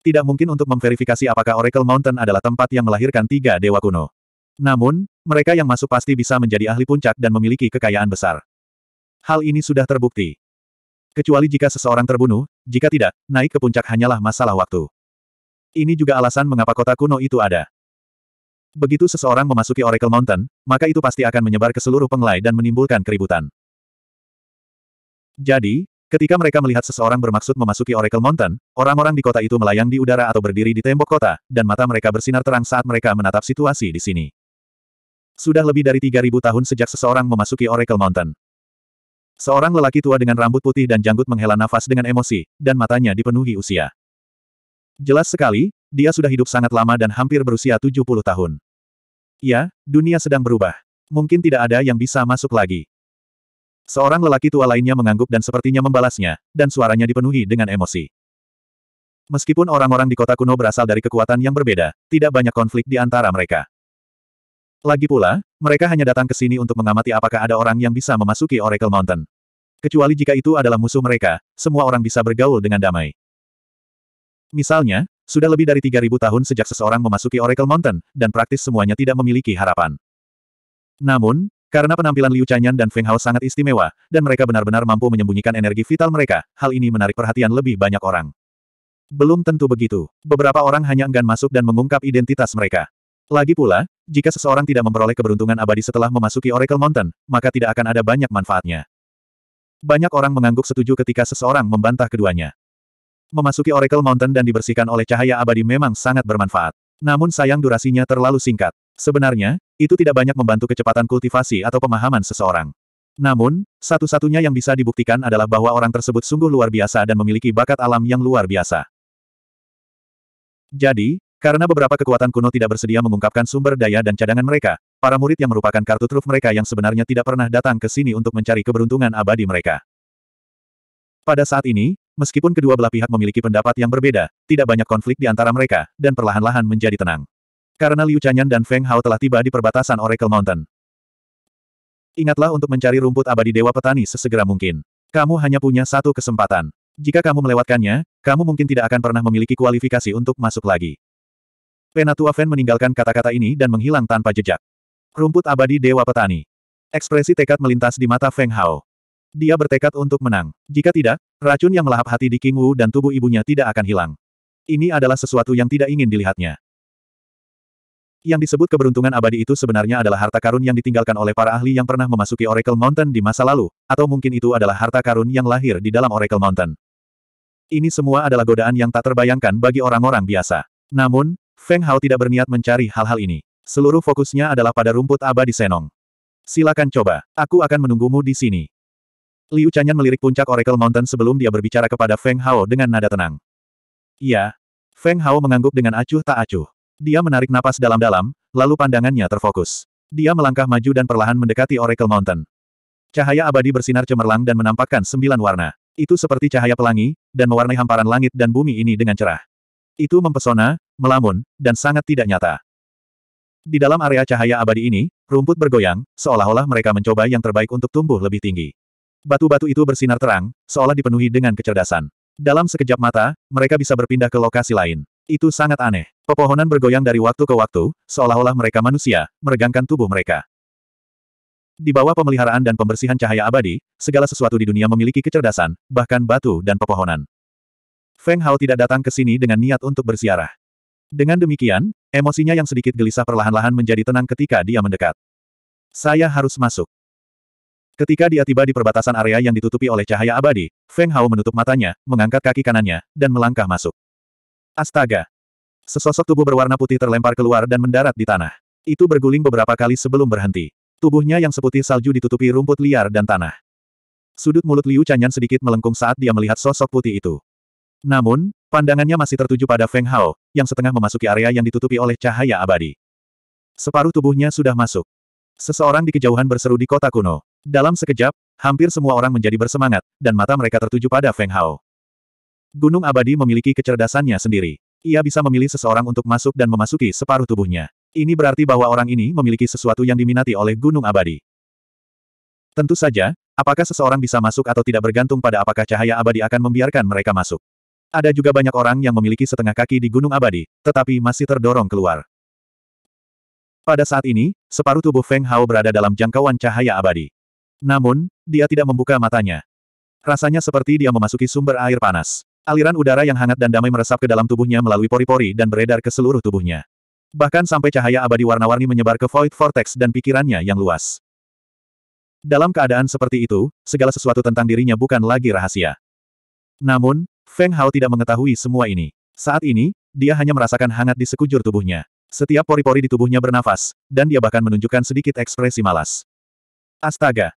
Tidak mungkin untuk memverifikasi apakah Oracle Mountain adalah tempat yang melahirkan tiga dewa kuno. Namun, mereka yang masuk pasti bisa menjadi ahli puncak dan memiliki kekayaan besar. Hal ini sudah terbukti. Kecuali jika seseorang terbunuh, jika tidak, naik ke puncak hanyalah masalah waktu. Ini juga alasan mengapa kota kuno itu ada. Begitu seseorang memasuki Oracle Mountain, maka itu pasti akan menyebar ke seluruh penglai dan menimbulkan keributan. Jadi, Ketika mereka melihat seseorang bermaksud memasuki Oracle Mountain, orang-orang di kota itu melayang di udara atau berdiri di tembok kota, dan mata mereka bersinar terang saat mereka menatap situasi di sini. Sudah lebih dari 3.000 tahun sejak seseorang memasuki Oracle Mountain. Seorang lelaki tua dengan rambut putih dan janggut menghela nafas dengan emosi, dan matanya dipenuhi usia. Jelas sekali, dia sudah hidup sangat lama dan hampir berusia 70 tahun. Ya, dunia sedang berubah. Mungkin tidak ada yang bisa masuk lagi. Seorang lelaki tua lainnya mengangguk dan sepertinya membalasnya, dan suaranya dipenuhi dengan emosi. Meskipun orang-orang di kota kuno berasal dari kekuatan yang berbeda, tidak banyak konflik di antara mereka. Lagi pula, mereka hanya datang ke sini untuk mengamati apakah ada orang yang bisa memasuki Oracle Mountain. Kecuali jika itu adalah musuh mereka, semua orang bisa bergaul dengan damai. Misalnya, sudah lebih dari 3.000 tahun sejak seseorang memasuki Oracle Mountain, dan praktis semuanya tidak memiliki harapan. Namun, karena penampilan Liu Chanyan dan Feng Hao sangat istimewa, dan mereka benar-benar mampu menyembunyikan energi vital mereka, hal ini menarik perhatian lebih banyak orang. Belum tentu begitu. Beberapa orang hanya enggan masuk dan mengungkap identitas mereka. Lagi pula, jika seseorang tidak memperoleh keberuntungan abadi setelah memasuki Oracle Mountain, maka tidak akan ada banyak manfaatnya. Banyak orang mengangguk setuju ketika seseorang membantah keduanya. Memasuki Oracle Mountain dan dibersihkan oleh cahaya abadi memang sangat bermanfaat. Namun sayang durasinya terlalu singkat. Sebenarnya, itu tidak banyak membantu kecepatan kultivasi atau pemahaman seseorang. Namun, satu-satunya yang bisa dibuktikan adalah bahwa orang tersebut sungguh luar biasa dan memiliki bakat alam yang luar biasa. Jadi, karena beberapa kekuatan kuno tidak bersedia mengungkapkan sumber daya dan cadangan mereka, para murid yang merupakan kartu truf mereka yang sebenarnya tidak pernah datang ke sini untuk mencari keberuntungan abadi mereka. Pada saat ini, meskipun kedua belah pihak memiliki pendapat yang berbeda, tidak banyak konflik di antara mereka, dan perlahan-lahan menjadi tenang. Karena Liu Chanyan dan Feng Hao telah tiba di perbatasan Oracle Mountain. Ingatlah untuk mencari rumput abadi Dewa Petani sesegera mungkin. Kamu hanya punya satu kesempatan. Jika kamu melewatkannya, kamu mungkin tidak akan pernah memiliki kualifikasi untuk masuk lagi. Penatua Fen meninggalkan kata-kata ini dan menghilang tanpa jejak. Rumput abadi Dewa Petani. Ekspresi tekad melintas di mata Feng Hao. Dia bertekad untuk menang. Jika tidak, racun yang melahap hati di King Wu dan tubuh ibunya tidak akan hilang. Ini adalah sesuatu yang tidak ingin dilihatnya. Yang disebut keberuntungan abadi itu sebenarnya adalah harta karun yang ditinggalkan oleh para ahli yang pernah memasuki Oracle Mountain di masa lalu, atau mungkin itu adalah harta karun yang lahir di dalam Oracle Mountain. Ini semua adalah godaan yang tak terbayangkan bagi orang-orang biasa. Namun, Feng Hao tidak berniat mencari hal-hal ini. Seluruh fokusnya adalah pada rumput abadi Senong. Silakan coba, aku akan menunggumu di sini. Liu Chanyan melirik puncak Oracle Mountain sebelum dia berbicara kepada Feng Hao dengan nada tenang. Iya. Feng Hao mengangguk dengan acuh tak acuh. Dia menarik napas dalam-dalam, lalu pandangannya terfokus. Dia melangkah maju dan perlahan mendekati Oracle Mountain. Cahaya abadi bersinar cemerlang dan menampakkan sembilan warna. Itu seperti cahaya pelangi, dan mewarnai hamparan langit dan bumi ini dengan cerah. Itu mempesona, melamun, dan sangat tidak nyata. Di dalam area cahaya abadi ini, rumput bergoyang, seolah-olah mereka mencoba yang terbaik untuk tumbuh lebih tinggi. Batu-batu itu bersinar terang, seolah dipenuhi dengan kecerdasan. Dalam sekejap mata, mereka bisa berpindah ke lokasi lain. Itu sangat aneh. Pepohonan bergoyang dari waktu ke waktu, seolah-olah mereka manusia, meregangkan tubuh mereka. Di bawah pemeliharaan dan pembersihan cahaya abadi, segala sesuatu di dunia memiliki kecerdasan, bahkan batu dan pepohonan. Feng Hao tidak datang ke sini dengan niat untuk bersiarah. Dengan demikian, emosinya yang sedikit gelisah perlahan-lahan menjadi tenang ketika dia mendekat. Saya harus masuk. Ketika dia tiba di perbatasan area yang ditutupi oleh cahaya abadi, Feng Hao menutup matanya, mengangkat kaki kanannya, dan melangkah masuk. Astaga! Sesosok tubuh berwarna putih terlempar keluar dan mendarat di tanah. Itu berguling beberapa kali sebelum berhenti. Tubuhnya yang seputih salju ditutupi rumput liar dan tanah. Sudut mulut Liu Chanyan sedikit melengkung saat dia melihat sosok putih itu. Namun, pandangannya masih tertuju pada Feng Hao, yang setengah memasuki area yang ditutupi oleh cahaya abadi. Separuh tubuhnya sudah masuk. Seseorang di kejauhan berseru di kota kuno. Dalam sekejap, hampir semua orang menjadi bersemangat, dan mata mereka tertuju pada Feng Hao. Gunung abadi memiliki kecerdasannya sendiri. Ia bisa memilih seseorang untuk masuk dan memasuki separuh tubuhnya. Ini berarti bahwa orang ini memiliki sesuatu yang diminati oleh gunung abadi. Tentu saja, apakah seseorang bisa masuk atau tidak bergantung pada apakah cahaya abadi akan membiarkan mereka masuk. Ada juga banyak orang yang memiliki setengah kaki di gunung abadi, tetapi masih terdorong keluar. Pada saat ini, separuh tubuh Feng Hao berada dalam jangkauan cahaya abadi. Namun, dia tidak membuka matanya. Rasanya seperti dia memasuki sumber air panas. Aliran udara yang hangat dan damai meresap ke dalam tubuhnya melalui pori-pori dan beredar ke seluruh tubuhnya. Bahkan sampai cahaya abadi warna-warni menyebar ke Void Vortex dan pikirannya yang luas. Dalam keadaan seperti itu, segala sesuatu tentang dirinya bukan lagi rahasia. Namun, Feng Hao tidak mengetahui semua ini. Saat ini, dia hanya merasakan hangat di sekujur tubuhnya. Setiap pori-pori di tubuhnya bernafas, dan dia bahkan menunjukkan sedikit ekspresi malas. Astaga!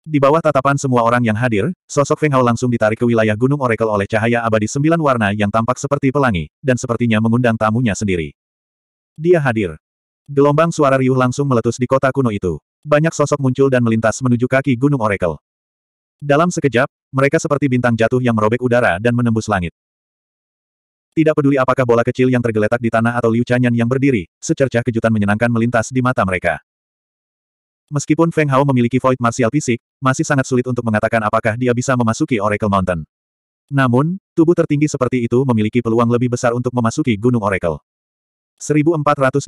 Di bawah tatapan semua orang yang hadir, sosok Feng Hao langsung ditarik ke wilayah Gunung Oracle oleh cahaya abadi sembilan warna yang tampak seperti pelangi, dan sepertinya mengundang tamunya sendiri. Dia hadir. Gelombang suara riuh langsung meletus di kota kuno itu. Banyak sosok muncul dan melintas menuju kaki Gunung Oracle. Dalam sekejap, mereka seperti bintang jatuh yang merobek udara dan menembus langit. Tidak peduli apakah bola kecil yang tergeletak di tanah atau Liu Chanyan yang berdiri, secercah kejutan menyenangkan melintas di mata mereka. Meskipun Feng Hao memiliki void martial fisik, masih sangat sulit untuk mengatakan apakah dia bisa memasuki Oracle Mountain. Namun, tubuh tertinggi seperti itu memiliki peluang lebih besar untuk memasuki Gunung Oracle. 1412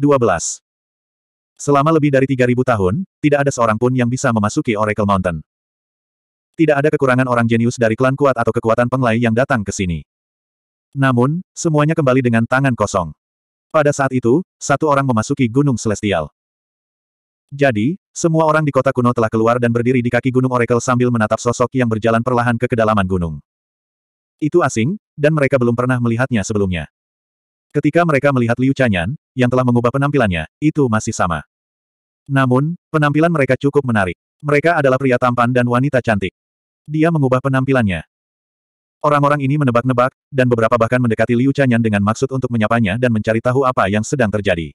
Selama lebih dari 3000 tahun, tidak ada seorang pun yang bisa memasuki Oracle Mountain. Tidak ada kekurangan orang jenius dari klan kuat atau kekuatan penglai yang datang ke sini. Namun, semuanya kembali dengan tangan kosong. Pada saat itu, satu orang memasuki Gunung Celestial. Jadi, semua orang di kota kuno telah keluar dan berdiri di kaki Gunung Oracle sambil menatap sosok yang berjalan perlahan ke kedalaman gunung. Itu asing, dan mereka belum pernah melihatnya sebelumnya. Ketika mereka melihat Liu Chanyan, yang telah mengubah penampilannya, itu masih sama. Namun, penampilan mereka cukup menarik. Mereka adalah pria tampan dan wanita cantik. Dia mengubah penampilannya. Orang-orang ini menebak-nebak, dan beberapa bahkan mendekati Liu Chanyan dengan maksud untuk menyapanya dan mencari tahu apa yang sedang terjadi.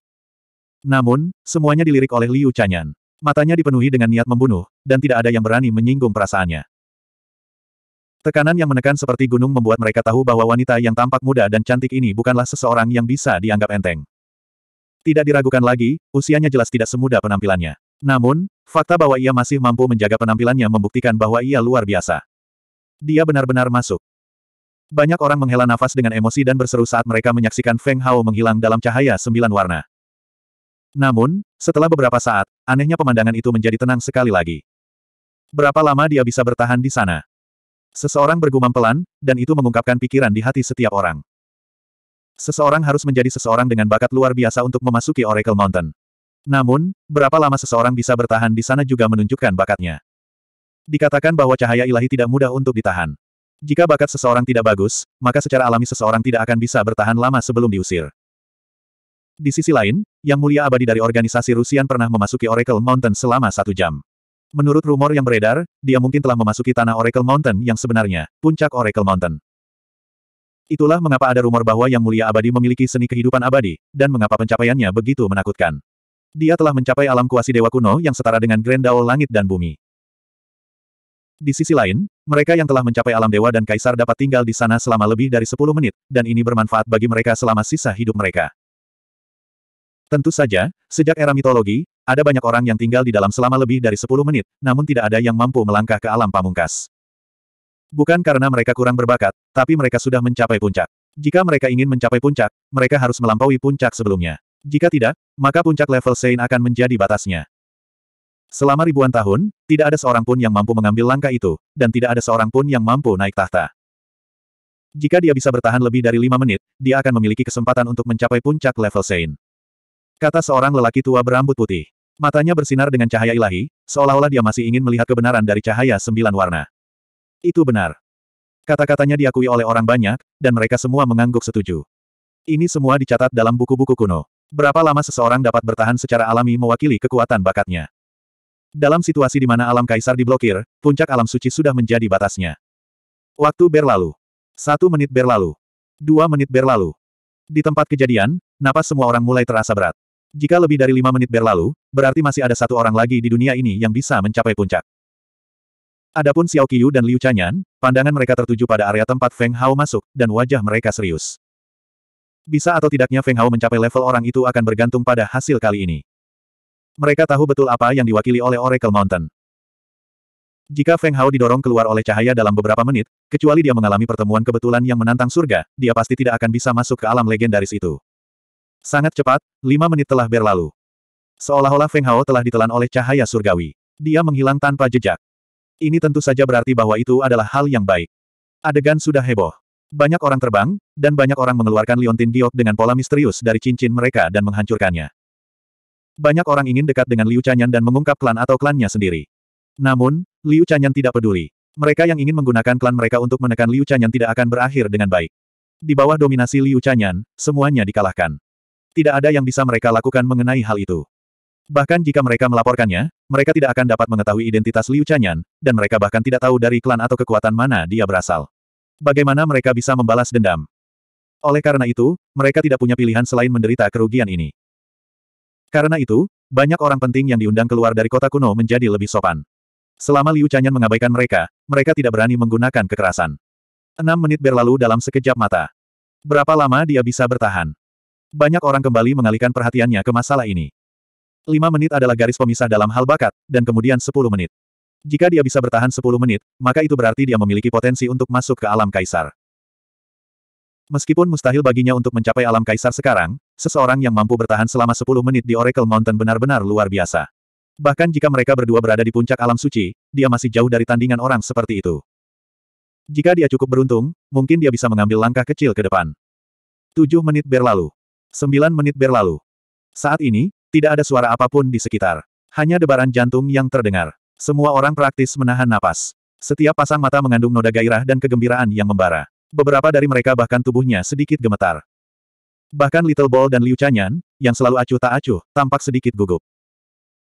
Namun, semuanya dilirik oleh Liu Chanyan. Matanya dipenuhi dengan niat membunuh, dan tidak ada yang berani menyinggung perasaannya. Tekanan yang menekan seperti gunung membuat mereka tahu bahwa wanita yang tampak muda dan cantik ini bukanlah seseorang yang bisa dianggap enteng. Tidak diragukan lagi, usianya jelas tidak semuda penampilannya. Namun, fakta bahwa ia masih mampu menjaga penampilannya membuktikan bahwa ia luar biasa. Dia benar-benar masuk. Banyak orang menghela nafas dengan emosi dan berseru saat mereka menyaksikan Feng Hao menghilang dalam cahaya sembilan warna. Namun, setelah beberapa saat, anehnya pemandangan itu menjadi tenang sekali lagi. Berapa lama dia bisa bertahan di sana? Seseorang bergumam pelan, dan itu mengungkapkan pikiran di hati setiap orang. Seseorang harus menjadi seseorang dengan bakat luar biasa untuk memasuki Oracle Mountain. Namun, berapa lama seseorang bisa bertahan di sana juga menunjukkan bakatnya. Dikatakan bahwa cahaya ilahi tidak mudah untuk ditahan. Jika bakat seseorang tidak bagus, maka secara alami seseorang tidak akan bisa bertahan lama sebelum diusir. Di sisi lain, Yang Mulia Abadi dari organisasi Rusian pernah memasuki Oracle Mountain selama satu jam. Menurut rumor yang beredar, dia mungkin telah memasuki tanah Oracle Mountain yang sebenarnya, puncak Oracle Mountain. Itulah mengapa ada rumor bahwa Yang Mulia Abadi memiliki seni kehidupan abadi, dan mengapa pencapaiannya begitu menakutkan. Dia telah mencapai alam kuasi dewa kuno yang setara dengan Grand Dao langit dan bumi. Di sisi lain, mereka yang telah mencapai alam dewa dan kaisar dapat tinggal di sana selama lebih dari 10 menit, dan ini bermanfaat bagi mereka selama sisa hidup mereka. Tentu saja, sejak era mitologi, ada banyak orang yang tinggal di dalam selama lebih dari 10 menit, namun tidak ada yang mampu melangkah ke alam pamungkas. Bukan karena mereka kurang berbakat, tapi mereka sudah mencapai puncak. Jika mereka ingin mencapai puncak, mereka harus melampaui puncak sebelumnya. Jika tidak, maka puncak level Sein akan menjadi batasnya. Selama ribuan tahun, tidak ada seorang pun yang mampu mengambil langkah itu, dan tidak ada seorang pun yang mampu naik tahta. Jika dia bisa bertahan lebih dari lima menit, dia akan memiliki kesempatan untuk mencapai puncak level Sein. Kata seorang lelaki tua berambut putih. Matanya bersinar dengan cahaya ilahi, seolah-olah dia masih ingin melihat kebenaran dari cahaya sembilan warna. Itu benar. Kata-katanya diakui oleh orang banyak, dan mereka semua mengangguk setuju. Ini semua dicatat dalam buku-buku kuno. Berapa lama seseorang dapat bertahan secara alami mewakili kekuatan bakatnya. Dalam situasi di mana alam kaisar diblokir, puncak alam suci sudah menjadi batasnya. Waktu berlalu. Satu menit berlalu. Dua menit berlalu. Di tempat kejadian, napas semua orang mulai terasa berat. Jika lebih dari lima menit berlalu, berarti masih ada satu orang lagi di dunia ini yang bisa mencapai puncak. Adapun Xiao Qiyu dan Liu Chanyan, pandangan mereka tertuju pada area tempat Feng Hao masuk, dan wajah mereka serius. Bisa atau tidaknya Feng Hao mencapai level orang itu akan bergantung pada hasil kali ini. Mereka tahu betul apa yang diwakili oleh Oracle Mountain. Jika Feng Hao didorong keluar oleh cahaya dalam beberapa menit, kecuali dia mengalami pertemuan kebetulan yang menantang surga, dia pasti tidak akan bisa masuk ke alam legendaris itu. Sangat cepat, lima menit telah berlalu. Seolah-olah Feng Hao telah ditelan oleh cahaya surgawi. Dia menghilang tanpa jejak. Ini tentu saja berarti bahwa itu adalah hal yang baik. Adegan sudah heboh. Banyak orang terbang, dan banyak orang mengeluarkan liontin giok dengan pola misterius dari cincin mereka dan menghancurkannya. Banyak orang ingin dekat dengan Liu Chanyan dan mengungkap klan atau klannya sendiri. Namun, Liu Chanyan tidak peduli. Mereka yang ingin menggunakan klan mereka untuk menekan Liu Chanyan tidak akan berakhir dengan baik. Di bawah dominasi Liu Chanyan, semuanya dikalahkan tidak ada yang bisa mereka lakukan mengenai hal itu. Bahkan jika mereka melaporkannya, mereka tidak akan dapat mengetahui identitas Liu Chanyan, dan mereka bahkan tidak tahu dari klan atau kekuatan mana dia berasal. Bagaimana mereka bisa membalas dendam? Oleh karena itu, mereka tidak punya pilihan selain menderita kerugian ini. Karena itu, banyak orang penting yang diundang keluar dari kota kuno menjadi lebih sopan. Selama Liu Chanyan mengabaikan mereka, mereka tidak berani menggunakan kekerasan. Enam menit berlalu dalam sekejap mata. Berapa lama dia bisa bertahan? Banyak orang kembali mengalihkan perhatiannya ke masalah ini. Lima menit adalah garis pemisah dalam hal bakat, dan kemudian sepuluh menit. Jika dia bisa bertahan sepuluh menit, maka itu berarti dia memiliki potensi untuk masuk ke alam kaisar. Meskipun mustahil baginya untuk mencapai alam kaisar sekarang, seseorang yang mampu bertahan selama sepuluh menit di Oracle Mountain benar-benar luar biasa. Bahkan jika mereka berdua berada di puncak alam suci, dia masih jauh dari tandingan orang seperti itu. Jika dia cukup beruntung, mungkin dia bisa mengambil langkah kecil ke depan. Tujuh menit berlalu. Sembilan menit berlalu. Saat ini, tidak ada suara apapun di sekitar. Hanya debaran jantung yang terdengar. Semua orang praktis menahan napas. Setiap pasang mata mengandung noda gairah dan kegembiraan yang membara. Beberapa dari mereka bahkan tubuhnya sedikit gemetar. Bahkan Little Ball dan Liu Chanyan, yang selalu acuh tak acuh, tampak sedikit gugup.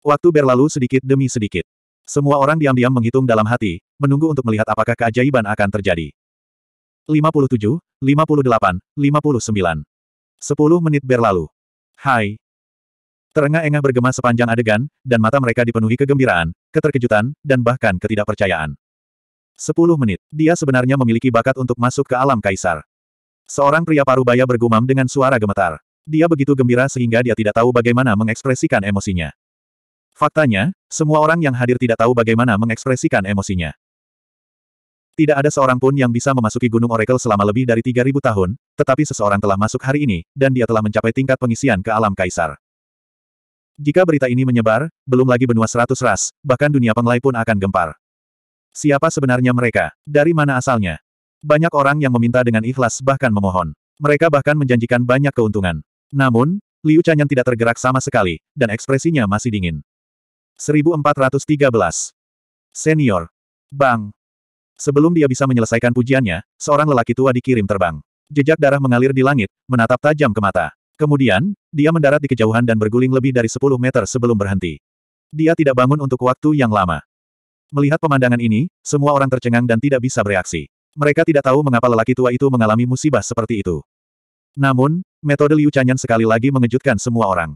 Waktu berlalu sedikit demi sedikit. Semua orang diam-diam menghitung dalam hati, menunggu untuk melihat apakah keajaiban akan terjadi. 57, 58, 59. Sepuluh menit berlalu. Hai. Terengah-engah bergema sepanjang adegan, dan mata mereka dipenuhi kegembiraan, keterkejutan, dan bahkan ketidakpercayaan. Sepuluh menit. Dia sebenarnya memiliki bakat untuk masuk ke alam kaisar. Seorang pria parubaya bergumam dengan suara gemetar. Dia begitu gembira sehingga dia tidak tahu bagaimana mengekspresikan emosinya. Faktanya, semua orang yang hadir tidak tahu bagaimana mengekspresikan emosinya. Tidak ada seorang pun yang bisa memasuki Gunung Oracle selama lebih dari 3.000 tahun, tetapi seseorang telah masuk hari ini, dan dia telah mencapai tingkat pengisian ke alam kaisar. Jika berita ini menyebar, belum lagi benua seratus ras, bahkan dunia penglai pun akan gempar. Siapa sebenarnya mereka? Dari mana asalnya? Banyak orang yang meminta dengan ikhlas bahkan memohon. Mereka bahkan menjanjikan banyak keuntungan. Namun, Liu Chanyan tidak tergerak sama sekali, dan ekspresinya masih dingin. 1413 Senior Bang Sebelum dia bisa menyelesaikan pujiannya, seorang lelaki tua dikirim terbang. Jejak darah mengalir di langit, menatap tajam ke mata. Kemudian, dia mendarat di kejauhan dan berguling lebih dari 10 meter sebelum berhenti. Dia tidak bangun untuk waktu yang lama. Melihat pemandangan ini, semua orang tercengang dan tidak bisa bereaksi. Mereka tidak tahu mengapa lelaki tua itu mengalami musibah seperti itu. Namun, metode Liu Chanyan sekali lagi mengejutkan semua orang.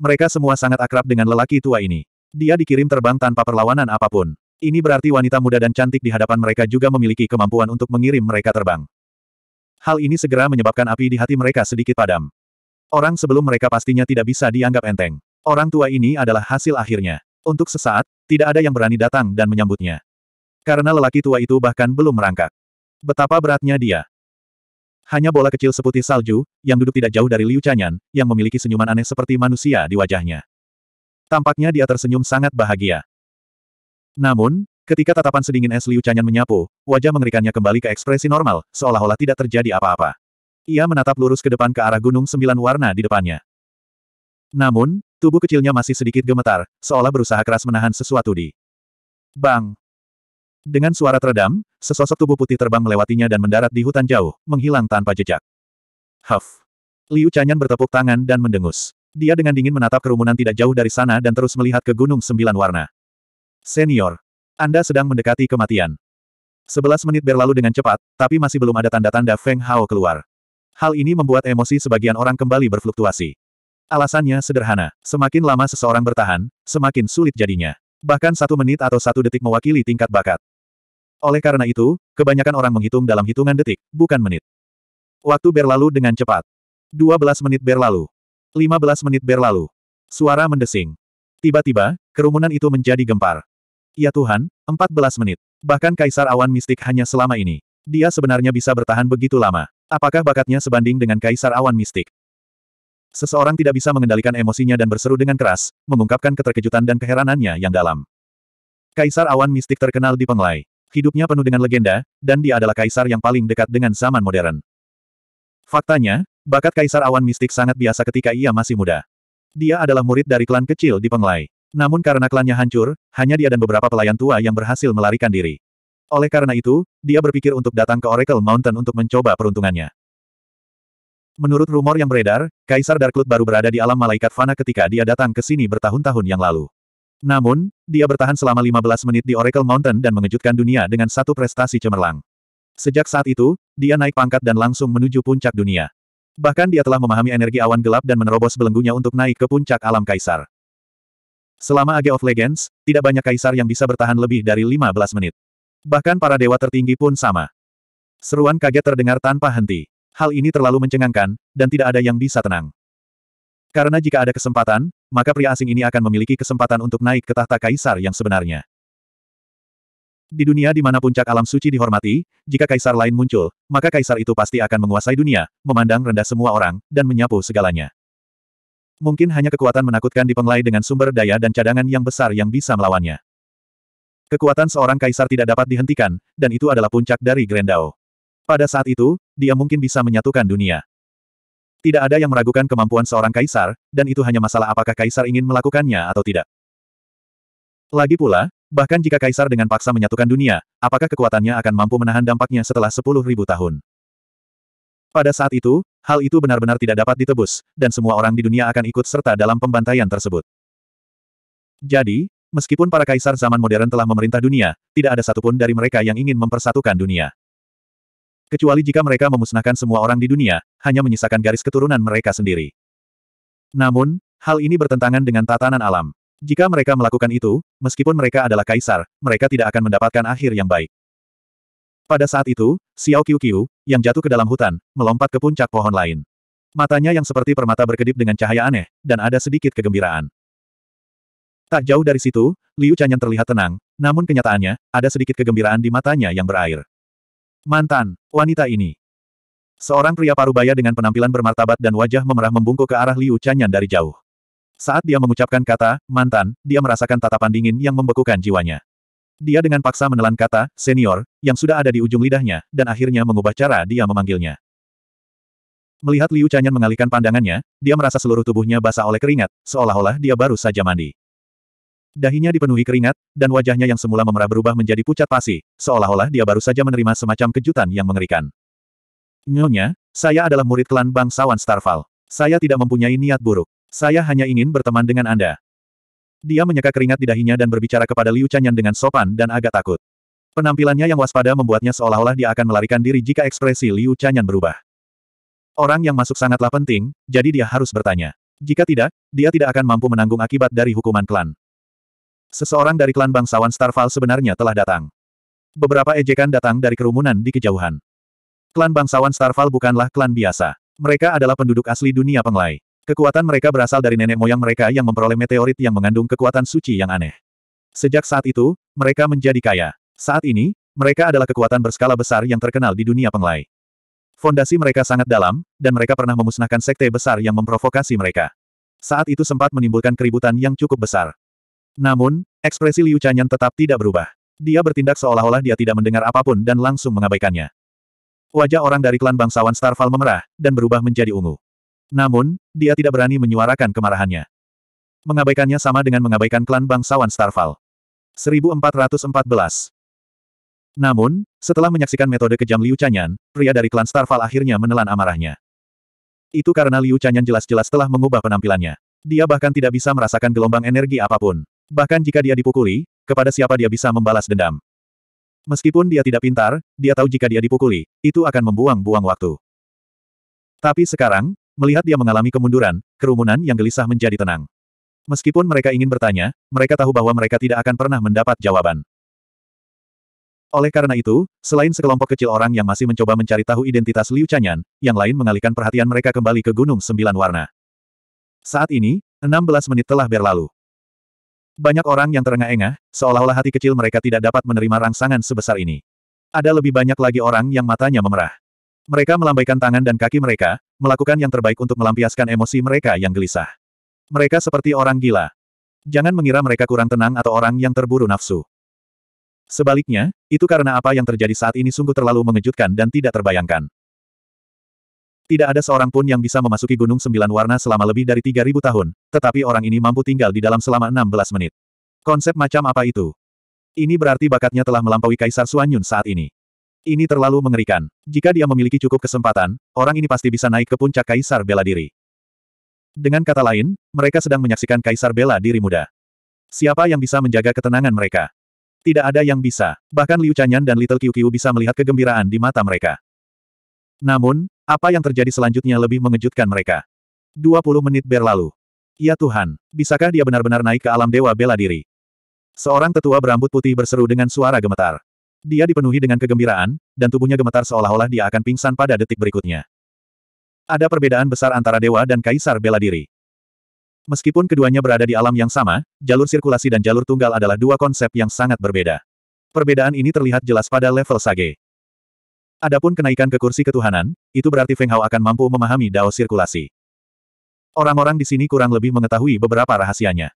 Mereka semua sangat akrab dengan lelaki tua ini. Dia dikirim terbang tanpa perlawanan apapun. Ini berarti wanita muda dan cantik di hadapan mereka juga memiliki kemampuan untuk mengirim mereka terbang. Hal ini segera menyebabkan api di hati mereka sedikit padam. Orang sebelum mereka pastinya tidak bisa dianggap enteng. Orang tua ini adalah hasil akhirnya. Untuk sesaat, tidak ada yang berani datang dan menyambutnya. Karena lelaki tua itu bahkan belum merangkak. Betapa beratnya dia. Hanya bola kecil seputih salju, yang duduk tidak jauh dari Liu Chanyan, yang memiliki senyuman aneh seperti manusia di wajahnya. Tampaknya dia tersenyum sangat bahagia. Namun, ketika tatapan sedingin es Liu Chanyan menyapu, wajah mengerikannya kembali ke ekspresi normal, seolah-olah tidak terjadi apa-apa. Ia menatap lurus ke depan ke arah gunung sembilan warna di depannya. Namun, tubuh kecilnya masih sedikit gemetar, seolah berusaha keras menahan sesuatu di. Bang! Dengan suara teredam, sesosok tubuh putih terbang melewatinya dan mendarat di hutan jauh, menghilang tanpa jejak. Huff! Liu Chanyan bertepuk tangan dan mendengus. Dia dengan dingin menatap kerumunan tidak jauh dari sana dan terus melihat ke gunung sembilan warna. Senior. Anda sedang mendekati kematian. Sebelas menit berlalu dengan cepat, tapi masih belum ada tanda-tanda Feng Hao keluar. Hal ini membuat emosi sebagian orang kembali berfluktuasi. Alasannya sederhana, semakin lama seseorang bertahan, semakin sulit jadinya. Bahkan satu menit atau satu detik mewakili tingkat bakat. Oleh karena itu, kebanyakan orang menghitung dalam hitungan detik, bukan menit. Waktu berlalu dengan cepat. 12 menit berlalu. 15 menit berlalu. Suara mendesing. Tiba-tiba, kerumunan itu menjadi gempar. Ya Tuhan, 14 menit. Bahkan Kaisar Awan Mistik hanya selama ini. Dia sebenarnya bisa bertahan begitu lama. Apakah bakatnya sebanding dengan Kaisar Awan Mistik? Seseorang tidak bisa mengendalikan emosinya dan berseru dengan keras, mengungkapkan keterkejutan dan keheranannya yang dalam. Kaisar Awan Mistik terkenal di Penglai. Hidupnya penuh dengan legenda, dan dia adalah kaisar yang paling dekat dengan zaman modern. Faktanya, bakat Kaisar Awan Mistik sangat biasa ketika ia masih muda. Dia adalah murid dari klan kecil di Penglai. Namun karena klannya hancur, hanya dia dan beberapa pelayan tua yang berhasil melarikan diri. Oleh karena itu, dia berpikir untuk datang ke Oracle Mountain untuk mencoba peruntungannya. Menurut rumor yang beredar, Kaisar Darklut baru berada di alam malaikat fana ketika dia datang ke sini bertahun-tahun yang lalu. Namun, dia bertahan selama 15 menit di Oracle Mountain dan mengejutkan dunia dengan satu prestasi cemerlang. Sejak saat itu, dia naik pangkat dan langsung menuju puncak dunia. Bahkan dia telah memahami energi awan gelap dan menerobos belenggunya untuk naik ke puncak alam kaisar. Selama Age of Legends, tidak banyak kaisar yang bisa bertahan lebih dari 15 menit. Bahkan para dewa tertinggi pun sama. Seruan kaget terdengar tanpa henti. Hal ini terlalu mencengangkan, dan tidak ada yang bisa tenang. Karena jika ada kesempatan, maka pria asing ini akan memiliki kesempatan untuk naik ke tahta kaisar yang sebenarnya. Di dunia di mana puncak alam suci dihormati, jika kaisar lain muncul, maka kaisar itu pasti akan menguasai dunia, memandang rendah semua orang, dan menyapu segalanya mungkin hanya kekuatan menakutkan di Penglai dengan sumber daya dan cadangan yang besar yang bisa melawannya. Kekuatan seorang kaisar tidak dapat dihentikan, dan itu adalah puncak dari Grendao. Pada saat itu, dia mungkin bisa menyatukan dunia. Tidak ada yang meragukan kemampuan seorang kaisar, dan itu hanya masalah apakah kaisar ingin melakukannya atau tidak. Lagi pula, bahkan jika kaisar dengan paksa menyatukan dunia, apakah kekuatannya akan mampu menahan dampaknya setelah 10.000 tahun? Pada saat itu, hal itu benar-benar tidak dapat ditebus, dan semua orang di dunia akan ikut serta dalam pembantaian tersebut. Jadi, meskipun para kaisar zaman modern telah memerintah dunia, tidak ada satupun dari mereka yang ingin mempersatukan dunia. Kecuali jika mereka memusnahkan semua orang di dunia, hanya menyisakan garis keturunan mereka sendiri. Namun, hal ini bertentangan dengan tatanan alam. Jika mereka melakukan itu, meskipun mereka adalah kaisar, mereka tidak akan mendapatkan akhir yang baik. Pada saat itu, Xiao Qiu yang jatuh ke dalam hutan, melompat ke puncak pohon lain. Matanya yang seperti permata berkedip dengan cahaya aneh, dan ada sedikit kegembiraan. Tak jauh dari situ, Liu Chanyan terlihat tenang, namun kenyataannya, ada sedikit kegembiraan di matanya yang berair. Mantan, wanita ini. Seorang pria parubaya dengan penampilan bermartabat dan wajah memerah membungkuk ke arah Liu Chanyan dari jauh. Saat dia mengucapkan kata, mantan, dia merasakan tatapan dingin yang membekukan jiwanya. Dia dengan paksa menelan kata, senior, yang sudah ada di ujung lidahnya, dan akhirnya mengubah cara dia memanggilnya. Melihat Liu Chanyan mengalihkan pandangannya, dia merasa seluruh tubuhnya basah oleh keringat, seolah-olah dia baru saja mandi. Dahinya dipenuhi keringat, dan wajahnya yang semula memerah berubah menjadi pucat pasi, seolah-olah dia baru saja menerima semacam kejutan yang mengerikan. Nyonya, saya adalah murid klan bangsawan Starfall. Saya tidak mempunyai niat buruk. Saya hanya ingin berteman dengan Anda. Dia menyeka keringat di dahinya dan berbicara kepada Liu Chanyan dengan sopan dan agak takut. Penampilannya yang waspada membuatnya seolah-olah dia akan melarikan diri jika ekspresi Liu Chanyan berubah. Orang yang masuk sangatlah penting, jadi dia harus bertanya. Jika tidak, dia tidak akan mampu menanggung akibat dari hukuman klan. Seseorang dari klan bangsawan Starfall sebenarnya telah datang. Beberapa ejekan datang dari kerumunan di kejauhan. Klan bangsawan Starfall bukanlah klan biasa. Mereka adalah penduduk asli dunia penglai. Kekuatan mereka berasal dari nenek moyang mereka yang memperoleh meteorit yang mengandung kekuatan suci yang aneh. Sejak saat itu, mereka menjadi kaya. Saat ini, mereka adalah kekuatan berskala besar yang terkenal di dunia penglai. Fondasi mereka sangat dalam, dan mereka pernah memusnahkan sekte besar yang memprovokasi mereka. Saat itu sempat menimbulkan keributan yang cukup besar. Namun, ekspresi Liu Chanyan tetap tidak berubah. Dia bertindak seolah-olah dia tidak mendengar apapun dan langsung mengabaikannya. Wajah orang dari klan bangsawan Starfall memerah, dan berubah menjadi ungu. Namun, dia tidak berani menyuarakan kemarahannya. Mengabaikannya sama dengan mengabaikan klan bangsawan Starfall. 1414 Namun, setelah menyaksikan metode kejam Liu Chanyan, pria dari klan Starfall akhirnya menelan amarahnya. Itu karena Liu Chanyan jelas-jelas telah mengubah penampilannya. Dia bahkan tidak bisa merasakan gelombang energi apapun. Bahkan jika dia dipukuli, kepada siapa dia bisa membalas dendam. Meskipun dia tidak pintar, dia tahu jika dia dipukuli, itu akan membuang-buang waktu. Tapi sekarang, Melihat dia mengalami kemunduran, kerumunan yang gelisah menjadi tenang. Meskipun mereka ingin bertanya, mereka tahu bahwa mereka tidak akan pernah mendapat jawaban. Oleh karena itu, selain sekelompok kecil orang yang masih mencoba mencari tahu identitas Liu Chanyan, yang lain mengalihkan perhatian mereka kembali ke Gunung Sembilan Warna. Saat ini, 16 menit telah berlalu. Banyak orang yang terengah-engah, seolah-olah hati kecil mereka tidak dapat menerima rangsangan sebesar ini. Ada lebih banyak lagi orang yang matanya memerah. Mereka melambaikan tangan dan kaki mereka, melakukan yang terbaik untuk melampiaskan emosi mereka yang gelisah. Mereka seperti orang gila. Jangan mengira mereka kurang tenang atau orang yang terburu nafsu. Sebaliknya, itu karena apa yang terjadi saat ini sungguh terlalu mengejutkan dan tidak terbayangkan. Tidak ada seorang pun yang bisa memasuki Gunung Sembilan Warna selama lebih dari 3.000 tahun, tetapi orang ini mampu tinggal di dalam selama 16 menit. Konsep macam apa itu? Ini berarti bakatnya telah melampaui Kaisar Suanyun saat ini. Ini terlalu mengerikan. Jika dia memiliki cukup kesempatan, orang ini pasti bisa naik ke puncak Kaisar Bela Diri. Dengan kata lain, mereka sedang menyaksikan Kaisar Bela Diri muda. Siapa yang bisa menjaga ketenangan mereka? Tidak ada yang bisa. Bahkan Liu Chanyan dan Little Qiu Qiu bisa melihat kegembiraan di mata mereka. Namun, apa yang terjadi selanjutnya lebih mengejutkan mereka. 20 menit berlalu. Ya Tuhan, bisakah dia benar-benar naik ke alam dewa bela diri? Seorang tetua berambut putih berseru dengan suara gemetar. Dia dipenuhi dengan kegembiraan, dan tubuhnya gemetar seolah-olah dia akan pingsan pada detik berikutnya. Ada perbedaan besar antara dewa dan kaisar bela diri. Meskipun keduanya berada di alam yang sama, jalur sirkulasi dan jalur tunggal adalah dua konsep yang sangat berbeda. Perbedaan ini terlihat jelas pada level sage. Adapun kenaikan ke kursi ketuhanan, itu berarti Feng Hao akan mampu memahami dao sirkulasi. Orang-orang di sini kurang lebih mengetahui beberapa rahasianya.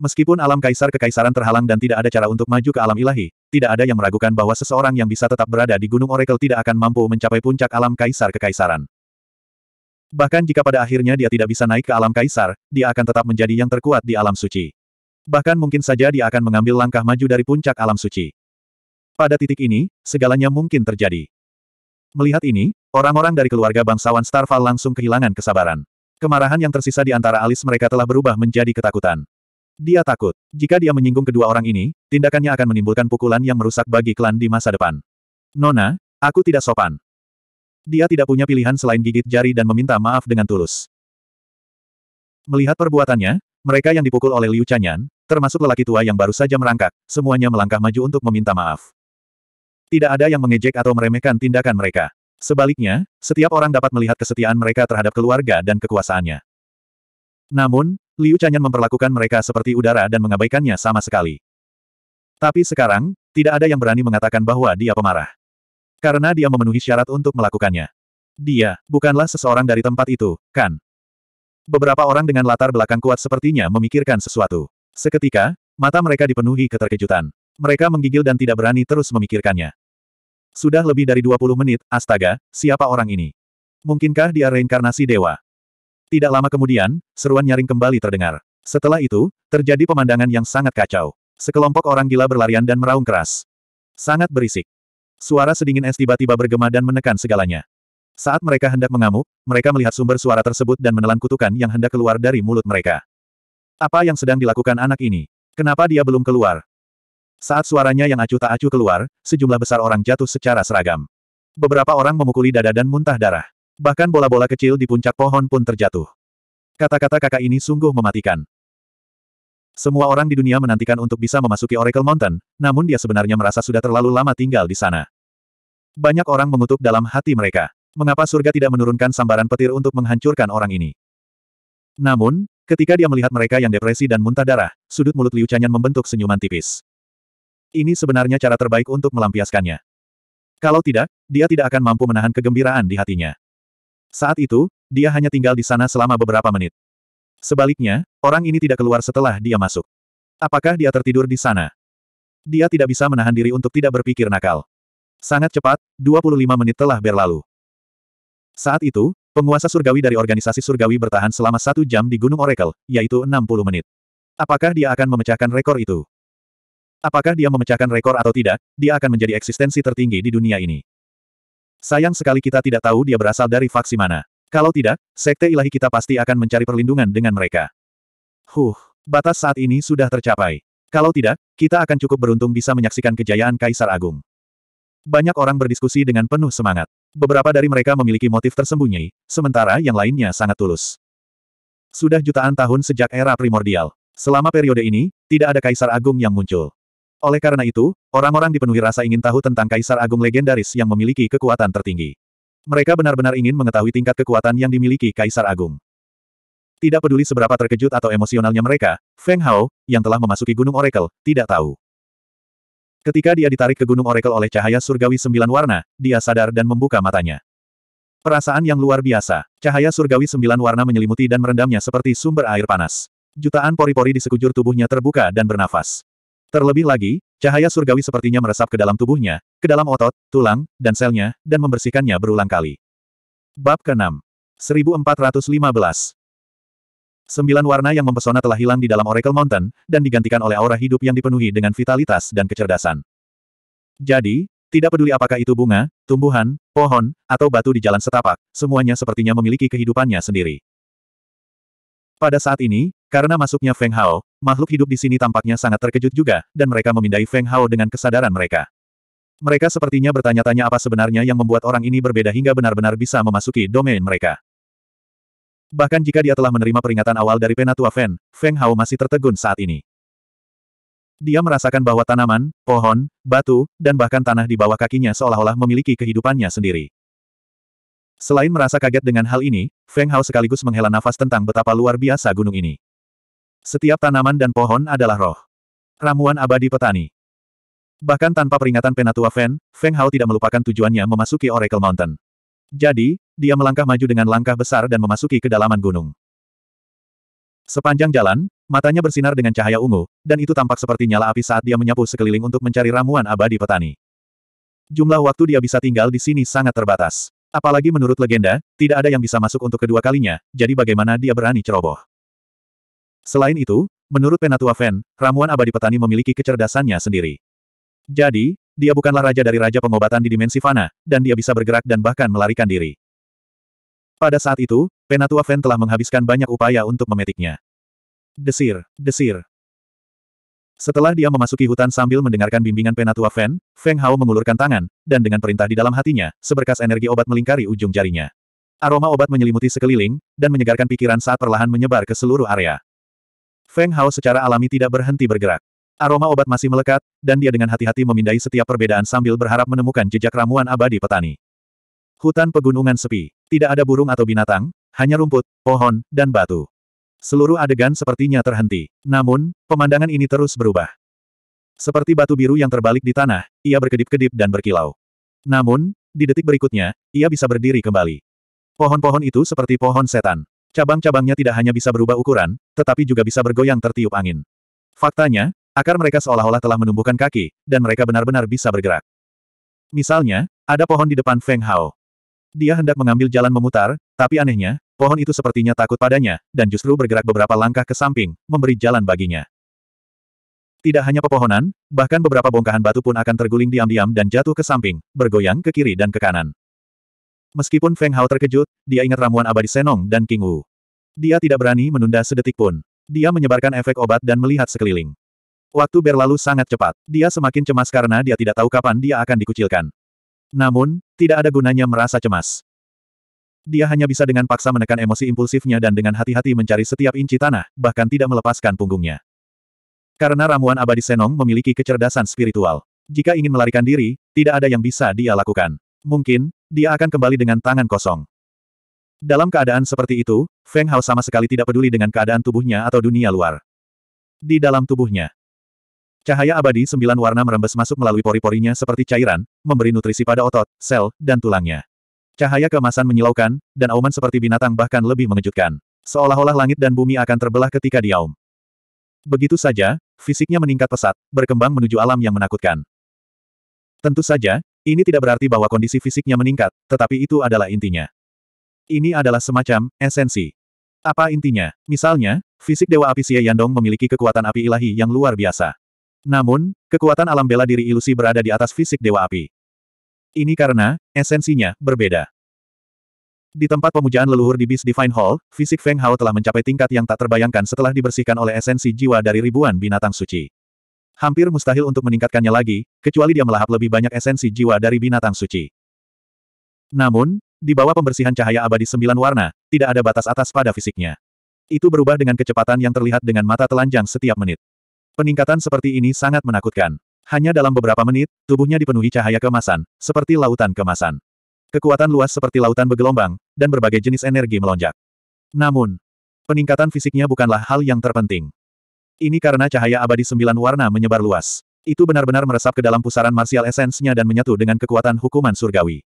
Meskipun alam kaisar kekaisaran terhalang dan tidak ada cara untuk maju ke alam ilahi, tidak ada yang meragukan bahwa seseorang yang bisa tetap berada di Gunung Oracle tidak akan mampu mencapai puncak alam kaisar kekaisaran. Bahkan jika pada akhirnya dia tidak bisa naik ke alam kaisar, dia akan tetap menjadi yang terkuat di alam suci. Bahkan mungkin saja dia akan mengambil langkah maju dari puncak alam suci. Pada titik ini, segalanya mungkin terjadi. Melihat ini, orang-orang dari keluarga bangsawan Starfall langsung kehilangan kesabaran. Kemarahan yang tersisa di antara alis mereka telah berubah menjadi ketakutan. Dia takut, jika dia menyinggung kedua orang ini, tindakannya akan menimbulkan pukulan yang merusak bagi klan di masa depan. Nona, aku tidak sopan. Dia tidak punya pilihan selain gigit jari dan meminta maaf dengan tulus. Melihat perbuatannya, mereka yang dipukul oleh Liu Chanyan, termasuk lelaki tua yang baru saja merangkak, semuanya melangkah maju untuk meminta maaf. Tidak ada yang mengejek atau meremehkan tindakan mereka. Sebaliknya, setiap orang dapat melihat kesetiaan mereka terhadap keluarga dan kekuasaannya. Namun, Liu Chanyan memperlakukan mereka seperti udara dan mengabaikannya sama sekali. Tapi sekarang, tidak ada yang berani mengatakan bahwa dia pemarah. Karena dia memenuhi syarat untuk melakukannya. Dia, bukanlah seseorang dari tempat itu, kan? Beberapa orang dengan latar belakang kuat sepertinya memikirkan sesuatu. Seketika, mata mereka dipenuhi keterkejutan. Mereka menggigil dan tidak berani terus memikirkannya. Sudah lebih dari 20 menit, astaga, siapa orang ini? Mungkinkah dia reinkarnasi dewa? Tidak lama kemudian, seruan nyaring kembali terdengar. Setelah itu, terjadi pemandangan yang sangat kacau. Sekelompok orang gila berlarian dan meraung keras. Sangat berisik. Suara sedingin es tiba-tiba bergema dan menekan segalanya. Saat mereka hendak mengamuk, mereka melihat sumber suara tersebut dan menelan kutukan yang hendak keluar dari mulut mereka. Apa yang sedang dilakukan anak ini? Kenapa dia belum keluar? Saat suaranya yang acuh tak acuh keluar, sejumlah besar orang jatuh secara seragam. Beberapa orang memukuli dada dan muntah darah. Bahkan bola-bola kecil di puncak pohon pun terjatuh. Kata-kata kakak ini sungguh mematikan. Semua orang di dunia menantikan untuk bisa memasuki Oracle Mountain, namun dia sebenarnya merasa sudah terlalu lama tinggal di sana. Banyak orang mengutuk dalam hati mereka. Mengapa surga tidak menurunkan sambaran petir untuk menghancurkan orang ini? Namun, ketika dia melihat mereka yang depresi dan muntah darah, sudut mulut Liu Chanyan membentuk senyuman tipis. Ini sebenarnya cara terbaik untuk melampiaskannya. Kalau tidak, dia tidak akan mampu menahan kegembiraan di hatinya. Saat itu, dia hanya tinggal di sana selama beberapa menit. Sebaliknya, orang ini tidak keluar setelah dia masuk. Apakah dia tertidur di sana? Dia tidak bisa menahan diri untuk tidak berpikir nakal. Sangat cepat, 25 menit telah berlalu. Saat itu, penguasa surgawi dari organisasi surgawi bertahan selama satu jam di Gunung Oracle, yaitu 60 menit. Apakah dia akan memecahkan rekor itu? Apakah dia memecahkan rekor atau tidak, dia akan menjadi eksistensi tertinggi di dunia ini. Sayang sekali kita tidak tahu dia berasal dari faksi mana. Kalau tidak, sekte ilahi kita pasti akan mencari perlindungan dengan mereka. Huh, batas saat ini sudah tercapai. Kalau tidak, kita akan cukup beruntung bisa menyaksikan kejayaan Kaisar Agung. Banyak orang berdiskusi dengan penuh semangat. Beberapa dari mereka memiliki motif tersembunyi, sementara yang lainnya sangat tulus. Sudah jutaan tahun sejak era primordial. Selama periode ini, tidak ada Kaisar Agung yang muncul. Oleh karena itu, orang-orang dipenuhi rasa ingin tahu tentang Kaisar Agung Legendaris yang memiliki kekuatan tertinggi. Mereka benar-benar ingin mengetahui tingkat kekuatan yang dimiliki Kaisar Agung. Tidak peduli seberapa terkejut atau emosionalnya mereka, Feng Hao, yang telah memasuki Gunung Oracle, tidak tahu. Ketika dia ditarik ke Gunung Oracle oleh cahaya surgawi sembilan warna, dia sadar dan membuka matanya. Perasaan yang luar biasa, cahaya surgawi sembilan warna menyelimuti dan merendamnya seperti sumber air panas. Jutaan pori-pori di sekujur tubuhnya terbuka dan bernafas. Terlebih lagi, cahaya surgawi sepertinya meresap ke dalam tubuhnya, ke dalam otot, tulang, dan selnya, dan membersihkannya berulang kali. Bab ke-6. 1415 Sembilan warna yang mempesona telah hilang di dalam Oracle Mountain, dan digantikan oleh aura hidup yang dipenuhi dengan vitalitas dan kecerdasan. Jadi, tidak peduli apakah itu bunga, tumbuhan, pohon, atau batu di jalan setapak, semuanya sepertinya memiliki kehidupannya sendiri. Pada saat ini, karena masuknya Feng Hao, Makhluk hidup di sini tampaknya sangat terkejut juga, dan mereka memindai Feng Hao dengan kesadaran mereka. Mereka sepertinya bertanya-tanya apa sebenarnya yang membuat orang ini berbeda hingga benar-benar bisa memasuki domain mereka. Bahkan jika dia telah menerima peringatan awal dari Penatua Fen, Feng Hao masih tertegun saat ini. Dia merasakan bahwa tanaman, pohon, batu, dan bahkan tanah di bawah kakinya seolah-olah memiliki kehidupannya sendiri. Selain merasa kaget dengan hal ini, Feng Hao sekaligus menghela nafas tentang betapa luar biasa gunung ini. Setiap tanaman dan pohon adalah roh. Ramuan abadi petani. Bahkan tanpa peringatan Penatua Feng, Feng Hao tidak melupakan tujuannya memasuki Oracle Mountain. Jadi, dia melangkah maju dengan langkah besar dan memasuki kedalaman gunung. Sepanjang jalan, matanya bersinar dengan cahaya ungu, dan itu tampak seperti nyala api saat dia menyapu sekeliling untuk mencari ramuan abadi petani. Jumlah waktu dia bisa tinggal di sini sangat terbatas. Apalagi menurut legenda, tidak ada yang bisa masuk untuk kedua kalinya, jadi bagaimana dia berani ceroboh. Selain itu, menurut Penatua Fen, ramuan abadi petani memiliki kecerdasannya sendiri. Jadi, dia bukanlah raja dari raja pengobatan di dimensi fana, dan dia bisa bergerak dan bahkan melarikan diri. Pada saat itu, Penatua Fen telah menghabiskan banyak upaya untuk memetiknya. Desir, desir. Setelah dia memasuki hutan sambil mendengarkan bimbingan Penatua Fen, Feng Hao mengulurkan tangan, dan dengan perintah di dalam hatinya, seberkas energi obat melingkari ujung jarinya. Aroma obat menyelimuti sekeliling, dan menyegarkan pikiran saat perlahan menyebar ke seluruh area. Feng Hao secara alami tidak berhenti bergerak. Aroma obat masih melekat, dan dia dengan hati-hati memindai setiap perbedaan sambil berharap menemukan jejak ramuan abadi petani. Hutan pegunungan sepi. Tidak ada burung atau binatang, hanya rumput, pohon, dan batu. Seluruh adegan sepertinya terhenti. Namun, pemandangan ini terus berubah. Seperti batu biru yang terbalik di tanah, ia berkedip-kedip dan berkilau. Namun, di detik berikutnya, ia bisa berdiri kembali. Pohon-pohon itu seperti pohon setan. Cabang-cabangnya tidak hanya bisa berubah ukuran, tetapi juga bisa bergoyang tertiup angin. Faktanya, akar mereka seolah-olah telah menumbuhkan kaki, dan mereka benar-benar bisa bergerak. Misalnya, ada pohon di depan Feng Hao. Dia hendak mengambil jalan memutar, tapi anehnya, pohon itu sepertinya takut padanya, dan justru bergerak beberapa langkah ke samping, memberi jalan baginya. Tidak hanya pepohonan, bahkan beberapa bongkahan batu pun akan terguling diam-diam dan jatuh ke samping, bergoyang ke kiri dan ke kanan. Meskipun Feng Hao terkejut, dia ingat ramuan abadi Senong dan King Wu. Dia tidak berani menunda sedetik pun. Dia menyebarkan efek obat dan melihat sekeliling. Waktu berlalu sangat cepat. Dia semakin cemas karena dia tidak tahu kapan dia akan dikucilkan. Namun, tidak ada gunanya merasa cemas. Dia hanya bisa dengan paksa menekan emosi impulsifnya dan dengan hati-hati mencari setiap inci tanah, bahkan tidak melepaskan punggungnya. Karena ramuan abadi Senong memiliki kecerdasan spiritual. Jika ingin melarikan diri, tidak ada yang bisa dia lakukan. Mungkin, dia akan kembali dengan tangan kosong. Dalam keadaan seperti itu, Feng Hao sama sekali tidak peduli dengan keadaan tubuhnya atau dunia luar. Di dalam tubuhnya, cahaya abadi sembilan warna merembes masuk melalui pori-porinya seperti cairan, memberi nutrisi pada otot, sel, dan tulangnya. Cahaya kemasan menyilaukan, dan auman seperti binatang bahkan lebih mengejutkan. Seolah-olah langit dan bumi akan terbelah ketika diaum. Begitu saja, fisiknya meningkat pesat, berkembang menuju alam yang menakutkan. Tentu saja, ini tidak berarti bahwa kondisi fisiknya meningkat, tetapi itu adalah intinya. Ini adalah semacam esensi. Apa intinya? Misalnya, fisik Dewa Api Xie Yandong memiliki kekuatan api ilahi yang luar biasa. Namun, kekuatan alam bela diri ilusi berada di atas fisik Dewa Api. Ini karena, esensinya, berbeda. Di tempat pemujaan leluhur di Beast Divine Hall, fisik Feng Hao telah mencapai tingkat yang tak terbayangkan setelah dibersihkan oleh esensi jiwa dari ribuan binatang suci. Hampir mustahil untuk meningkatkannya lagi, kecuali dia melahap lebih banyak esensi jiwa dari binatang suci. Namun, di bawah pembersihan cahaya abadi sembilan warna, tidak ada batas atas pada fisiknya. Itu berubah dengan kecepatan yang terlihat dengan mata telanjang setiap menit. Peningkatan seperti ini sangat menakutkan. Hanya dalam beberapa menit, tubuhnya dipenuhi cahaya kemasan, seperti lautan kemasan. Kekuatan luas seperti lautan bergelombang, dan berbagai jenis energi melonjak. Namun, peningkatan fisiknya bukanlah hal yang terpenting. Ini karena cahaya abadi sembilan warna menyebar luas. Itu benar-benar meresap ke dalam pusaran martial esensnya dan menyatu dengan kekuatan hukuman surgawi.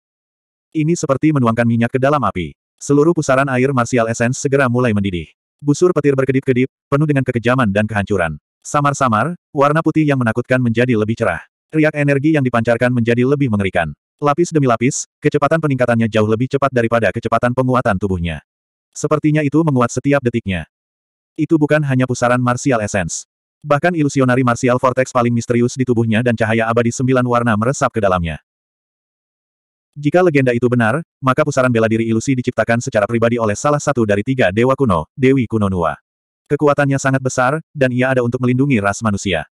Ini seperti menuangkan minyak ke dalam api. Seluruh pusaran air martial esens segera mulai mendidih. Busur petir berkedip-kedip, penuh dengan kekejaman dan kehancuran. Samar-samar, warna putih yang menakutkan menjadi lebih cerah. Riak energi yang dipancarkan menjadi lebih mengerikan. Lapis demi lapis, kecepatan peningkatannya jauh lebih cepat daripada kecepatan penguatan tubuhnya. Sepertinya itu menguat setiap detiknya. Itu bukan hanya pusaran martial essence. Bahkan ilusionari martial vortex paling misterius di tubuhnya dan cahaya abadi sembilan warna meresap ke dalamnya. Jika legenda itu benar, maka pusaran bela diri ilusi diciptakan secara pribadi oleh salah satu dari tiga dewa kuno, Dewi kuno Kunonua. Kekuatannya sangat besar, dan ia ada untuk melindungi ras manusia.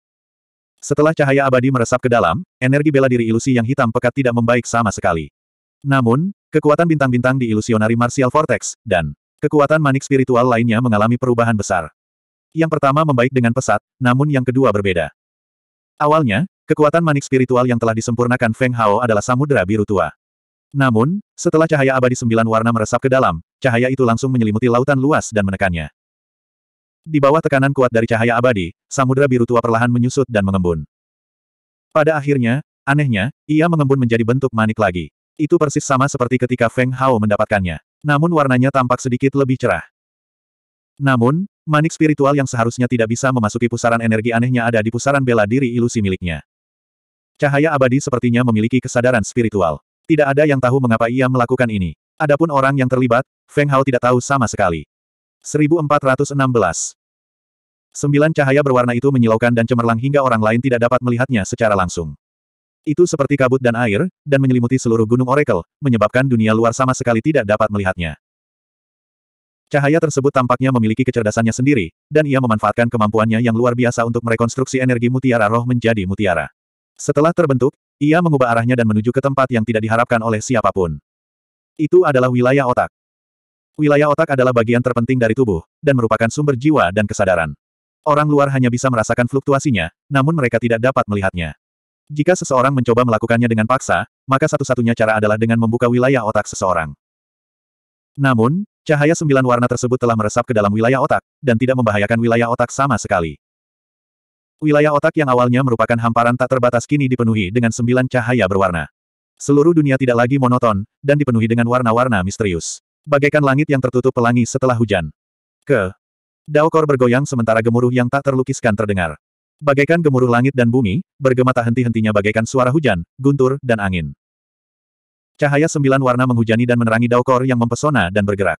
Setelah cahaya abadi meresap ke dalam, energi bela diri ilusi yang hitam pekat tidak membaik sama sekali. Namun, kekuatan bintang-bintang di ilusionari Martial Vortex, dan Kekuatan manik spiritual lainnya mengalami perubahan besar. Yang pertama membaik dengan pesat, namun yang kedua berbeda. Awalnya, kekuatan manik spiritual yang telah disempurnakan Feng Hao adalah samudera biru tua. Namun, setelah cahaya abadi sembilan warna meresap ke dalam, cahaya itu langsung menyelimuti lautan luas dan menekannya. Di bawah tekanan kuat dari cahaya abadi, samudera biru tua perlahan menyusut dan mengembun. Pada akhirnya, anehnya, ia mengembun menjadi bentuk manik lagi. Itu persis sama seperti ketika Feng Hao mendapatkannya namun warnanya tampak sedikit lebih cerah. Namun, manik spiritual yang seharusnya tidak bisa memasuki pusaran energi anehnya ada di pusaran bela diri ilusi miliknya. Cahaya abadi sepertinya memiliki kesadaran spiritual. Tidak ada yang tahu mengapa ia melakukan ini. Adapun orang yang terlibat, Feng Hao tidak tahu sama sekali. 1416 Sembilan cahaya berwarna itu menyilaukan dan cemerlang hingga orang lain tidak dapat melihatnya secara langsung. Itu seperti kabut dan air, dan menyelimuti seluruh gunung Oracle, menyebabkan dunia luar sama sekali tidak dapat melihatnya. Cahaya tersebut tampaknya memiliki kecerdasannya sendiri, dan ia memanfaatkan kemampuannya yang luar biasa untuk merekonstruksi energi mutiara roh menjadi mutiara. Setelah terbentuk, ia mengubah arahnya dan menuju ke tempat yang tidak diharapkan oleh siapapun. Itu adalah wilayah otak. Wilayah otak adalah bagian terpenting dari tubuh, dan merupakan sumber jiwa dan kesadaran. Orang luar hanya bisa merasakan fluktuasinya, namun mereka tidak dapat melihatnya. Jika seseorang mencoba melakukannya dengan paksa, maka satu-satunya cara adalah dengan membuka wilayah otak seseorang. Namun, cahaya sembilan warna tersebut telah meresap ke dalam wilayah otak, dan tidak membahayakan wilayah otak sama sekali. Wilayah otak yang awalnya merupakan hamparan tak terbatas kini dipenuhi dengan sembilan cahaya berwarna. Seluruh dunia tidak lagi monoton, dan dipenuhi dengan warna-warna misterius. Bagaikan langit yang tertutup pelangi setelah hujan. Ke. Daokor bergoyang sementara gemuruh yang tak terlukiskan terdengar. Bagaikan gemuruh langit dan bumi, bergema tak henti-hentinya bagaikan suara hujan, guntur, dan angin. Cahaya sembilan warna menghujani dan menerangi dao kor yang mempesona dan bergerak.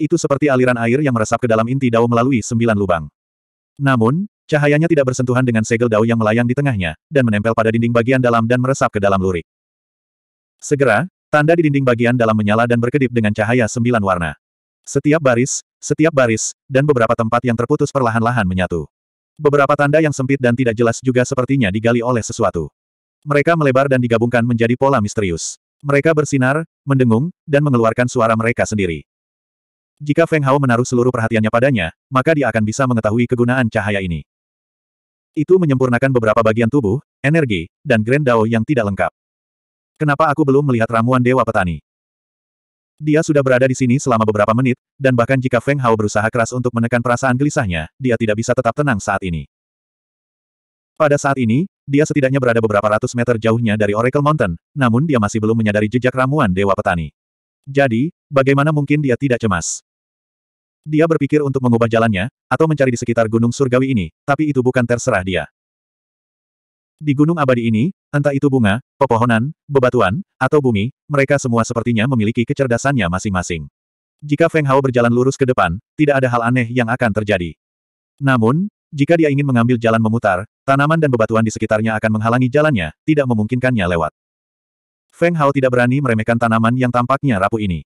Itu seperti aliran air yang meresap ke dalam inti dao melalui sembilan lubang. Namun, cahayanya tidak bersentuhan dengan segel dao yang melayang di tengahnya, dan menempel pada dinding bagian dalam dan meresap ke dalam lurik. Segera, tanda di dinding bagian dalam menyala dan berkedip dengan cahaya sembilan warna. Setiap baris, setiap baris, dan beberapa tempat yang terputus perlahan-lahan menyatu. Beberapa tanda yang sempit dan tidak jelas juga sepertinya digali oleh sesuatu. Mereka melebar dan digabungkan menjadi pola misterius. Mereka bersinar, mendengung, dan mengeluarkan suara mereka sendiri. Jika Feng Hao menaruh seluruh perhatiannya padanya, maka dia akan bisa mengetahui kegunaan cahaya ini. Itu menyempurnakan beberapa bagian tubuh, energi, dan Grand Dao yang tidak lengkap. Kenapa aku belum melihat ramuan Dewa Petani? Dia sudah berada di sini selama beberapa menit, dan bahkan jika Feng Hao berusaha keras untuk menekan perasaan gelisahnya, dia tidak bisa tetap tenang saat ini. Pada saat ini, dia setidaknya berada beberapa ratus meter jauhnya dari Oracle Mountain, namun dia masih belum menyadari jejak ramuan Dewa Petani. Jadi, bagaimana mungkin dia tidak cemas? Dia berpikir untuk mengubah jalannya, atau mencari di sekitar Gunung Surgawi ini, tapi itu bukan terserah dia. Di Gunung Abadi ini, entah itu bunga, pepohonan, bebatuan, atau bumi, mereka semua sepertinya memiliki kecerdasannya masing-masing. Jika Feng Hao berjalan lurus ke depan, tidak ada hal aneh yang akan terjadi. Namun, jika dia ingin mengambil jalan memutar, tanaman dan bebatuan di sekitarnya akan menghalangi jalannya, tidak memungkinkannya lewat. Feng Hao tidak berani meremehkan tanaman yang tampaknya rapuh ini.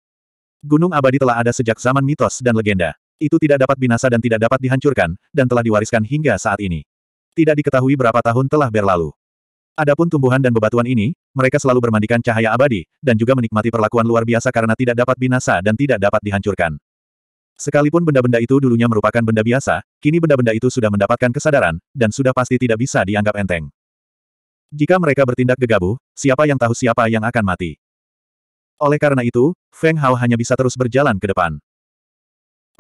Gunung abadi telah ada sejak zaman mitos dan legenda. Itu tidak dapat binasa dan tidak dapat dihancurkan, dan telah diwariskan hingga saat ini. Tidak diketahui berapa tahun telah berlalu. Adapun tumbuhan dan bebatuan ini, mereka selalu bermandikan cahaya abadi, dan juga menikmati perlakuan luar biasa karena tidak dapat binasa dan tidak dapat dihancurkan. Sekalipun benda-benda itu dulunya merupakan benda biasa, kini benda-benda itu sudah mendapatkan kesadaran, dan sudah pasti tidak bisa dianggap enteng. Jika mereka bertindak gegabah, siapa yang tahu siapa yang akan mati? Oleh karena itu, Feng Hao hanya bisa terus berjalan ke depan.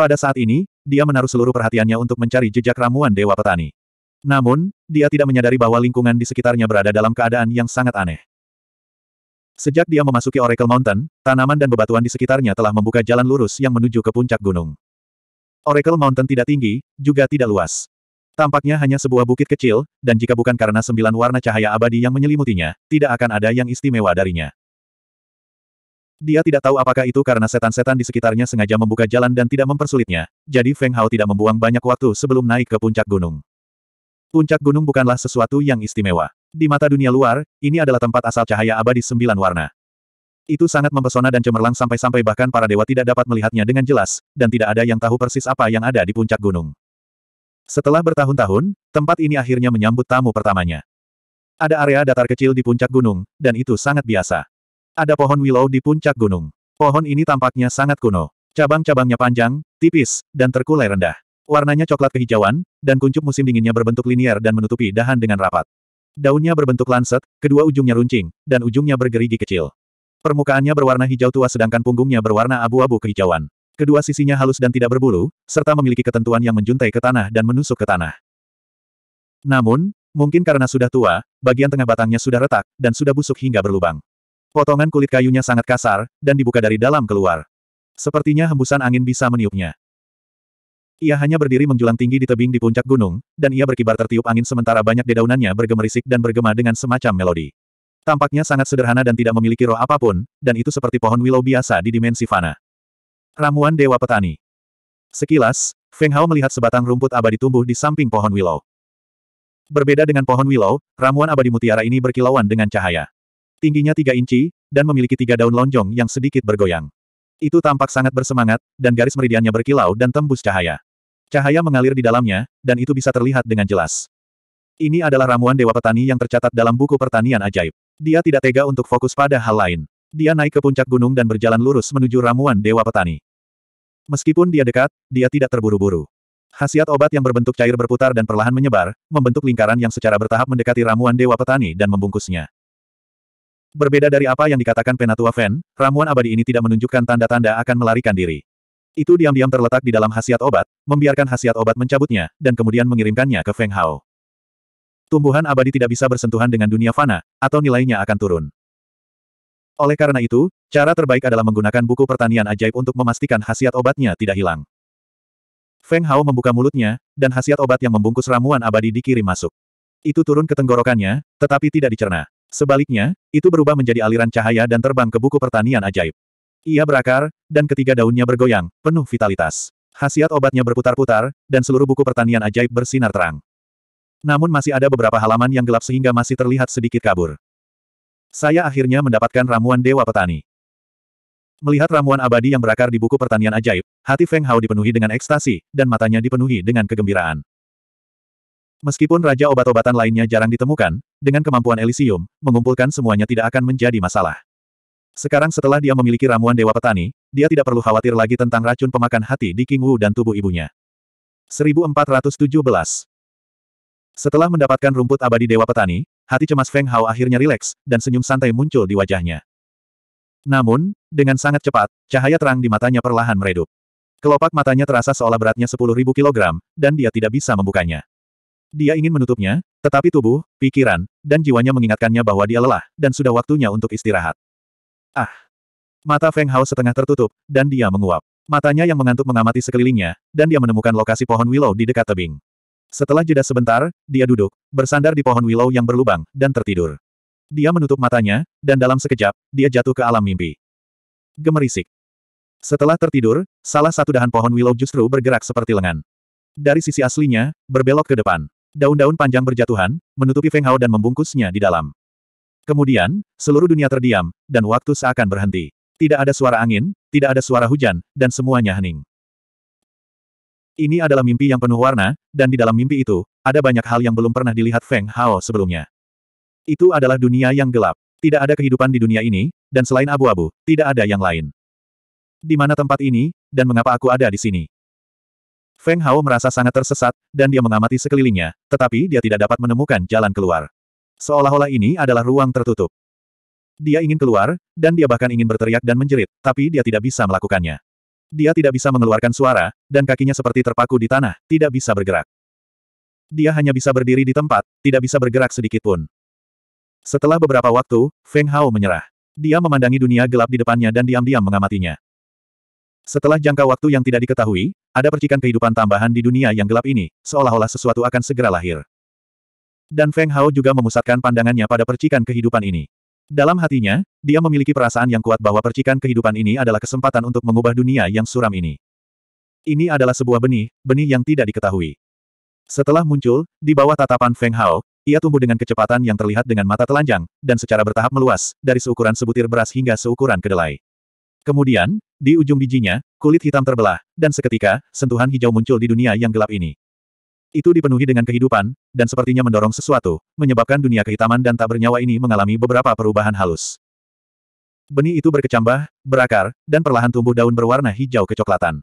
Pada saat ini, dia menaruh seluruh perhatiannya untuk mencari jejak ramuan Dewa Petani. Namun, dia tidak menyadari bahwa lingkungan di sekitarnya berada dalam keadaan yang sangat aneh. Sejak dia memasuki Oracle Mountain, tanaman dan bebatuan di sekitarnya telah membuka jalan lurus yang menuju ke puncak gunung. Oracle Mountain tidak tinggi, juga tidak luas. Tampaknya hanya sebuah bukit kecil, dan jika bukan karena sembilan warna cahaya abadi yang menyelimutinya, tidak akan ada yang istimewa darinya. Dia tidak tahu apakah itu karena setan-setan di sekitarnya sengaja membuka jalan dan tidak mempersulitnya, jadi Feng Hao tidak membuang banyak waktu sebelum naik ke puncak gunung. Puncak gunung bukanlah sesuatu yang istimewa. Di mata dunia luar, ini adalah tempat asal cahaya abadi sembilan warna. Itu sangat mempesona dan cemerlang sampai-sampai bahkan para dewa tidak dapat melihatnya dengan jelas, dan tidak ada yang tahu persis apa yang ada di puncak gunung. Setelah bertahun-tahun, tempat ini akhirnya menyambut tamu pertamanya. Ada area datar kecil di puncak gunung, dan itu sangat biasa. Ada pohon willow di puncak gunung. Pohon ini tampaknya sangat kuno. Cabang-cabangnya panjang, tipis, dan terkulai rendah. Warnanya coklat kehijauan, dan kuncup musim dinginnya berbentuk linier dan menutupi dahan dengan rapat. Daunnya berbentuk lancet, kedua ujungnya runcing, dan ujungnya bergerigi kecil. Permukaannya berwarna hijau tua sedangkan punggungnya berwarna abu-abu kehijauan. Kedua sisinya halus dan tidak berbulu, serta memiliki ketentuan yang menjuntai ke tanah dan menusuk ke tanah. Namun, mungkin karena sudah tua, bagian tengah batangnya sudah retak, dan sudah busuk hingga berlubang. Potongan kulit kayunya sangat kasar, dan dibuka dari dalam keluar. Sepertinya hembusan angin bisa meniupnya. Ia hanya berdiri menjulang tinggi di tebing di puncak gunung, dan ia berkibar tertiup angin sementara banyak dedaunannya bergemerisik dan bergema dengan semacam melodi. Tampaknya sangat sederhana dan tidak memiliki roh apapun, dan itu seperti pohon willow biasa di dimensi fana. Ramuan Dewa Petani Sekilas, Feng Hao melihat sebatang rumput abadi tumbuh di samping pohon willow. Berbeda dengan pohon willow, ramuan abadi mutiara ini berkilauan dengan cahaya. Tingginya tiga inci, dan memiliki tiga daun lonjong yang sedikit bergoyang. Itu tampak sangat bersemangat, dan garis meridiannya berkilau dan tembus cahaya. Cahaya mengalir di dalamnya, dan itu bisa terlihat dengan jelas. Ini adalah ramuan Dewa Petani yang tercatat dalam buku pertanian ajaib. Dia tidak tega untuk fokus pada hal lain. Dia naik ke puncak gunung dan berjalan lurus menuju ramuan Dewa Petani. Meskipun dia dekat, dia tidak terburu-buru. Hasiat obat yang berbentuk cair berputar dan perlahan menyebar, membentuk lingkaran yang secara bertahap mendekati ramuan Dewa Petani dan membungkusnya. Berbeda dari apa yang dikatakan Penatua Fen, ramuan abadi ini tidak menunjukkan tanda-tanda akan melarikan diri. Itu diam-diam terletak di dalam khasiat obat, membiarkan khasiat obat mencabutnya, dan kemudian mengirimkannya ke Feng Hao. Tumbuhan abadi tidak bisa bersentuhan dengan dunia fana, atau nilainya akan turun. Oleh karena itu, cara terbaik adalah menggunakan buku pertanian ajaib untuk memastikan khasiat obatnya tidak hilang. Feng Hao membuka mulutnya, dan khasiat obat yang membungkus ramuan abadi dikirim masuk. Itu turun ke tenggorokannya, tetapi tidak dicerna. Sebaliknya, itu berubah menjadi aliran cahaya dan terbang ke buku pertanian ajaib. Ia berakar, dan ketiga daunnya bergoyang, penuh vitalitas. Hasiat obatnya berputar-putar, dan seluruh buku pertanian ajaib bersinar terang. Namun masih ada beberapa halaman yang gelap sehingga masih terlihat sedikit kabur. Saya akhirnya mendapatkan ramuan Dewa Petani. Melihat ramuan abadi yang berakar di buku pertanian ajaib, hati Feng Hao dipenuhi dengan ekstasi, dan matanya dipenuhi dengan kegembiraan. Meskipun raja obat-obatan lainnya jarang ditemukan, dengan kemampuan Elysium, mengumpulkan semuanya tidak akan menjadi masalah. Sekarang setelah dia memiliki ramuan Dewa Petani, dia tidak perlu khawatir lagi tentang racun pemakan hati di King Wu dan tubuh ibunya. 1417 Setelah mendapatkan rumput abadi Dewa Petani, hati cemas Feng Hao akhirnya rileks, dan senyum santai muncul di wajahnya. Namun, dengan sangat cepat, cahaya terang di matanya perlahan meredup. Kelopak matanya terasa seolah beratnya 10.000 kg, dan dia tidak bisa membukanya. Dia ingin menutupnya, tetapi tubuh, pikiran, dan jiwanya mengingatkannya bahwa dia lelah, dan sudah waktunya untuk istirahat. Ah! Mata Feng Hao setengah tertutup, dan dia menguap. Matanya yang mengantuk mengamati sekelilingnya, dan dia menemukan lokasi pohon willow di dekat tebing. Setelah jeda sebentar, dia duduk, bersandar di pohon willow yang berlubang, dan tertidur. Dia menutup matanya, dan dalam sekejap, dia jatuh ke alam mimpi. Gemerisik. Setelah tertidur, salah satu dahan pohon willow justru bergerak seperti lengan. Dari sisi aslinya, berbelok ke depan. Daun-daun panjang berjatuhan, menutupi Feng Hao dan membungkusnya di dalam. Kemudian, seluruh dunia terdiam, dan waktu seakan berhenti. Tidak ada suara angin, tidak ada suara hujan, dan semuanya hening. Ini adalah mimpi yang penuh warna, dan di dalam mimpi itu, ada banyak hal yang belum pernah dilihat Feng Hao sebelumnya. Itu adalah dunia yang gelap. Tidak ada kehidupan di dunia ini, dan selain abu-abu, tidak ada yang lain. Di mana tempat ini, dan mengapa aku ada di sini? Feng Hao merasa sangat tersesat, dan dia mengamati sekelilingnya, tetapi dia tidak dapat menemukan jalan keluar. Seolah-olah ini adalah ruang tertutup. Dia ingin keluar, dan dia bahkan ingin berteriak dan menjerit, tapi dia tidak bisa melakukannya. Dia tidak bisa mengeluarkan suara, dan kakinya seperti terpaku di tanah, tidak bisa bergerak. Dia hanya bisa berdiri di tempat, tidak bisa bergerak sedikit pun. Setelah beberapa waktu, Feng Hao menyerah. Dia memandangi dunia gelap di depannya dan diam-diam mengamatinya. Setelah jangka waktu yang tidak diketahui, ada percikan kehidupan tambahan di dunia yang gelap ini, seolah-olah sesuatu akan segera lahir. Dan Feng Hao juga memusatkan pandangannya pada percikan kehidupan ini. Dalam hatinya, dia memiliki perasaan yang kuat bahwa percikan kehidupan ini adalah kesempatan untuk mengubah dunia yang suram ini. Ini adalah sebuah benih, benih yang tidak diketahui. Setelah muncul, di bawah tatapan Feng Hao, ia tumbuh dengan kecepatan yang terlihat dengan mata telanjang, dan secara bertahap meluas, dari seukuran sebutir beras hingga seukuran kedelai. Kemudian, di ujung bijinya, kulit hitam terbelah, dan seketika, sentuhan hijau muncul di dunia yang gelap ini. Itu dipenuhi dengan kehidupan, dan sepertinya mendorong sesuatu, menyebabkan dunia kehitaman dan tak bernyawa ini mengalami beberapa perubahan halus. Benih itu berkecambah, berakar, dan perlahan tumbuh daun berwarna hijau kecoklatan.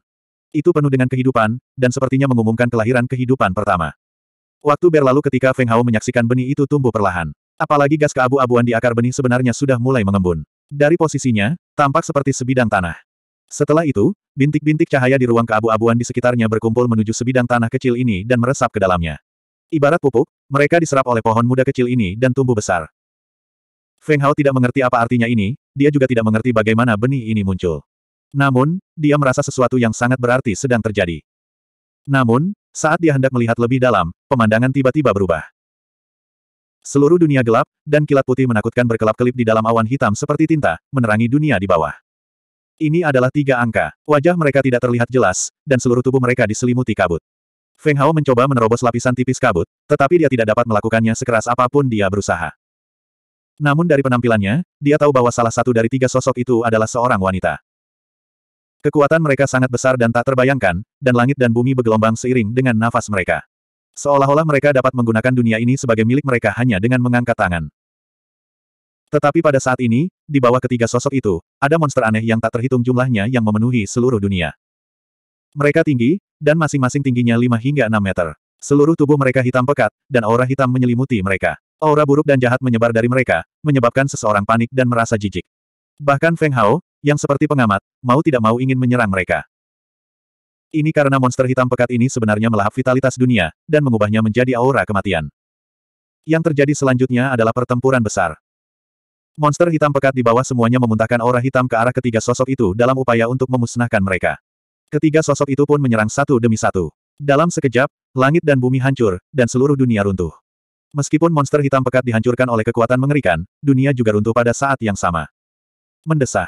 Itu penuh dengan kehidupan, dan sepertinya mengumumkan kelahiran kehidupan pertama. Waktu berlalu ketika Feng Hao menyaksikan benih itu tumbuh perlahan. Apalagi gas keabu-abuan di akar benih sebenarnya sudah mulai mengembun. Dari posisinya, tampak seperti sebidang tanah. Setelah itu, bintik-bintik cahaya di ruang keabu-abuan di sekitarnya berkumpul menuju sebidang tanah kecil ini dan meresap ke dalamnya. Ibarat pupuk, mereka diserap oleh pohon muda kecil ini dan tumbuh besar. Feng Hao tidak mengerti apa artinya ini, dia juga tidak mengerti bagaimana benih ini muncul. Namun, dia merasa sesuatu yang sangat berarti sedang terjadi. Namun, saat dia hendak melihat lebih dalam, pemandangan tiba-tiba berubah. Seluruh dunia gelap, dan kilat putih menakutkan berkelap-kelip di dalam awan hitam seperti tinta, menerangi dunia di bawah. Ini adalah tiga angka. Wajah mereka tidak terlihat jelas, dan seluruh tubuh mereka diselimuti kabut. Feng Hao mencoba menerobos lapisan tipis kabut, tetapi dia tidak dapat melakukannya sekeras apapun dia berusaha. Namun dari penampilannya, dia tahu bahwa salah satu dari tiga sosok itu adalah seorang wanita. Kekuatan mereka sangat besar dan tak terbayangkan, dan langit dan bumi bergelombang seiring dengan nafas mereka. Seolah-olah mereka dapat menggunakan dunia ini sebagai milik mereka hanya dengan mengangkat tangan. Tetapi pada saat ini, di bawah ketiga sosok itu, ada monster aneh yang tak terhitung jumlahnya yang memenuhi seluruh dunia. Mereka tinggi, dan masing-masing tingginya 5 hingga 6 meter. Seluruh tubuh mereka hitam pekat, dan aura hitam menyelimuti mereka. Aura buruk dan jahat menyebar dari mereka, menyebabkan seseorang panik dan merasa jijik. Bahkan Feng Hao, yang seperti pengamat, mau tidak mau ingin menyerang mereka. Ini karena monster hitam pekat ini sebenarnya melahap vitalitas dunia, dan mengubahnya menjadi aura kematian. Yang terjadi selanjutnya adalah pertempuran besar. Monster hitam pekat di bawah semuanya memuntahkan aura hitam ke arah ketiga sosok itu dalam upaya untuk memusnahkan mereka. Ketiga sosok itu pun menyerang satu demi satu. Dalam sekejap, langit dan bumi hancur, dan seluruh dunia runtuh. Meskipun monster hitam pekat dihancurkan oleh kekuatan mengerikan, dunia juga runtuh pada saat yang sama. Mendesah.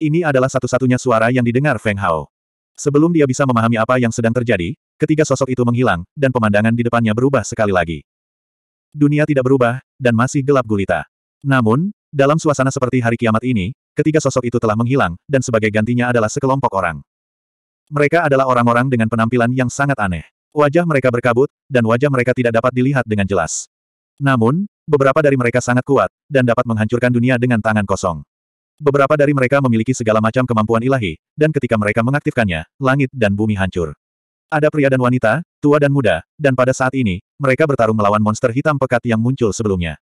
Ini adalah satu-satunya suara yang didengar Feng Hao. Sebelum dia bisa memahami apa yang sedang terjadi, ketiga sosok itu menghilang, dan pemandangan di depannya berubah sekali lagi. Dunia tidak berubah, dan masih gelap gulita. Namun, dalam suasana seperti hari kiamat ini, ketiga sosok itu telah menghilang, dan sebagai gantinya adalah sekelompok orang. Mereka adalah orang-orang dengan penampilan yang sangat aneh. Wajah mereka berkabut, dan wajah mereka tidak dapat dilihat dengan jelas. Namun, beberapa dari mereka sangat kuat, dan dapat menghancurkan dunia dengan tangan kosong. Beberapa dari mereka memiliki segala macam kemampuan ilahi, dan ketika mereka mengaktifkannya, langit dan bumi hancur. Ada pria dan wanita, tua dan muda, dan pada saat ini, mereka bertarung melawan monster hitam pekat yang muncul sebelumnya.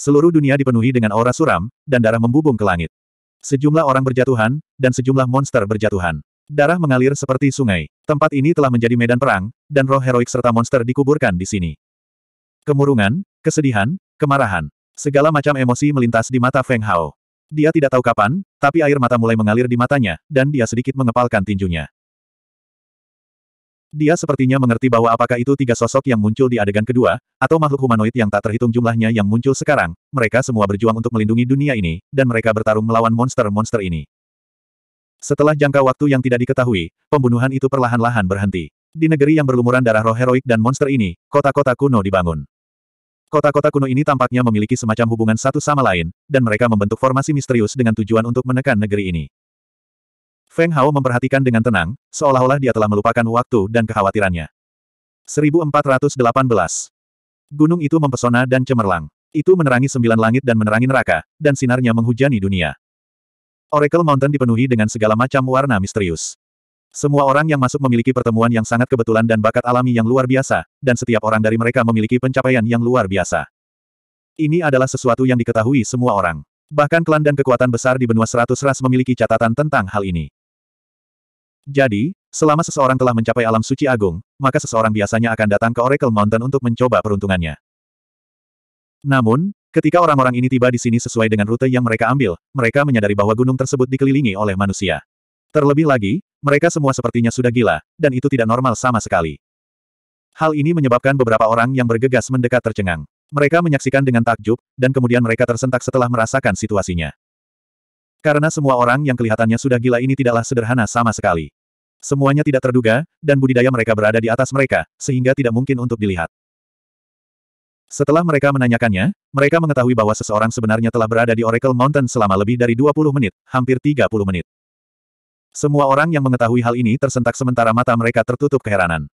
Seluruh dunia dipenuhi dengan aura suram, dan darah membubung ke langit. Sejumlah orang berjatuhan, dan sejumlah monster berjatuhan. Darah mengalir seperti sungai. Tempat ini telah menjadi medan perang, dan roh heroik serta monster dikuburkan di sini. Kemurungan, kesedihan, kemarahan. Segala macam emosi melintas di mata Feng Hao. Dia tidak tahu kapan, tapi air mata mulai mengalir di matanya, dan dia sedikit mengepalkan tinjunya. Dia sepertinya mengerti bahwa apakah itu tiga sosok yang muncul di adegan kedua, atau makhluk humanoid yang tak terhitung jumlahnya yang muncul sekarang, mereka semua berjuang untuk melindungi dunia ini, dan mereka bertarung melawan monster-monster ini. Setelah jangka waktu yang tidak diketahui, pembunuhan itu perlahan-lahan berhenti. Di negeri yang berlumuran darah roh heroik dan monster ini, kota-kota kuno dibangun. Kota-kota kuno ini tampaknya memiliki semacam hubungan satu sama lain, dan mereka membentuk formasi misterius dengan tujuan untuk menekan negeri ini. Feng Hao memperhatikan dengan tenang, seolah-olah dia telah melupakan waktu dan kekhawatirannya. 1418. Gunung itu mempesona dan cemerlang. Itu menerangi sembilan langit dan menerangi neraka, dan sinarnya menghujani dunia. Oracle Mountain dipenuhi dengan segala macam warna misterius. Semua orang yang masuk memiliki pertemuan yang sangat kebetulan dan bakat alami yang luar biasa, dan setiap orang dari mereka memiliki pencapaian yang luar biasa. Ini adalah sesuatu yang diketahui semua orang. Bahkan klan dan kekuatan besar di benua seratus ras memiliki catatan tentang hal ini. Jadi, selama seseorang telah mencapai alam suci agung, maka seseorang biasanya akan datang ke Oracle Mountain untuk mencoba peruntungannya. Namun, ketika orang-orang ini tiba di sini sesuai dengan rute yang mereka ambil, mereka menyadari bahwa gunung tersebut dikelilingi oleh manusia. Terlebih lagi, mereka semua sepertinya sudah gila, dan itu tidak normal sama sekali. Hal ini menyebabkan beberapa orang yang bergegas mendekat tercengang. Mereka menyaksikan dengan takjub, dan kemudian mereka tersentak setelah merasakan situasinya. Karena semua orang yang kelihatannya sudah gila ini tidaklah sederhana sama sekali. Semuanya tidak terduga, dan budidaya mereka berada di atas mereka, sehingga tidak mungkin untuk dilihat. Setelah mereka menanyakannya, mereka mengetahui bahwa seseorang sebenarnya telah berada di Oracle Mountain selama lebih dari 20 menit, hampir 30 menit. Semua orang yang mengetahui hal ini tersentak sementara mata mereka tertutup keheranan.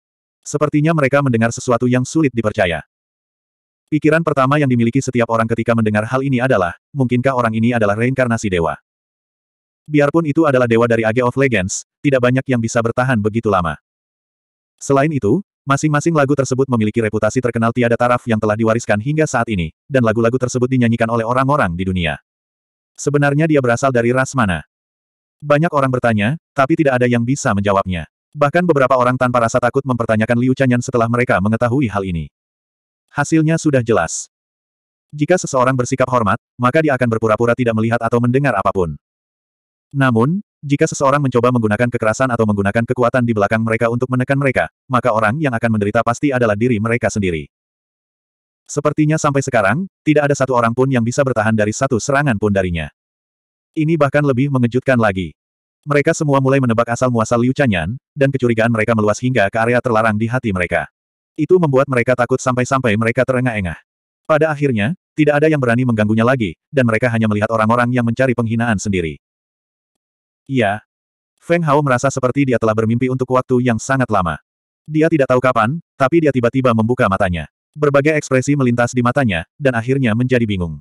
Sepertinya mereka mendengar sesuatu yang sulit dipercaya. Pikiran pertama yang dimiliki setiap orang ketika mendengar hal ini adalah, mungkinkah orang ini adalah reinkarnasi dewa? Biarpun itu adalah dewa dari Age of Legends, tidak banyak yang bisa bertahan begitu lama. Selain itu, masing-masing lagu tersebut memiliki reputasi terkenal tiada taraf yang telah diwariskan hingga saat ini, dan lagu-lagu tersebut dinyanyikan oleh orang-orang di dunia. Sebenarnya dia berasal dari ras mana? Banyak orang bertanya, tapi tidak ada yang bisa menjawabnya. Bahkan beberapa orang tanpa rasa takut mempertanyakan Liu Chanyan setelah mereka mengetahui hal ini. Hasilnya sudah jelas. Jika seseorang bersikap hormat, maka dia akan berpura-pura tidak melihat atau mendengar apapun. Namun, jika seseorang mencoba menggunakan kekerasan atau menggunakan kekuatan di belakang mereka untuk menekan mereka, maka orang yang akan menderita pasti adalah diri mereka sendiri. Sepertinya sampai sekarang, tidak ada satu orang pun yang bisa bertahan dari satu serangan pun darinya. Ini bahkan lebih mengejutkan lagi. Mereka semua mulai menebak asal-muasal Liu Chanyan, dan kecurigaan mereka meluas hingga ke area terlarang di hati mereka. Itu membuat mereka takut sampai-sampai mereka terengah-engah. Pada akhirnya, tidak ada yang berani mengganggunya lagi, dan mereka hanya melihat orang-orang yang mencari penghinaan sendiri. Iya. Feng Hao merasa seperti dia telah bermimpi untuk waktu yang sangat lama. Dia tidak tahu kapan, tapi dia tiba-tiba membuka matanya. Berbagai ekspresi melintas di matanya, dan akhirnya menjadi bingung.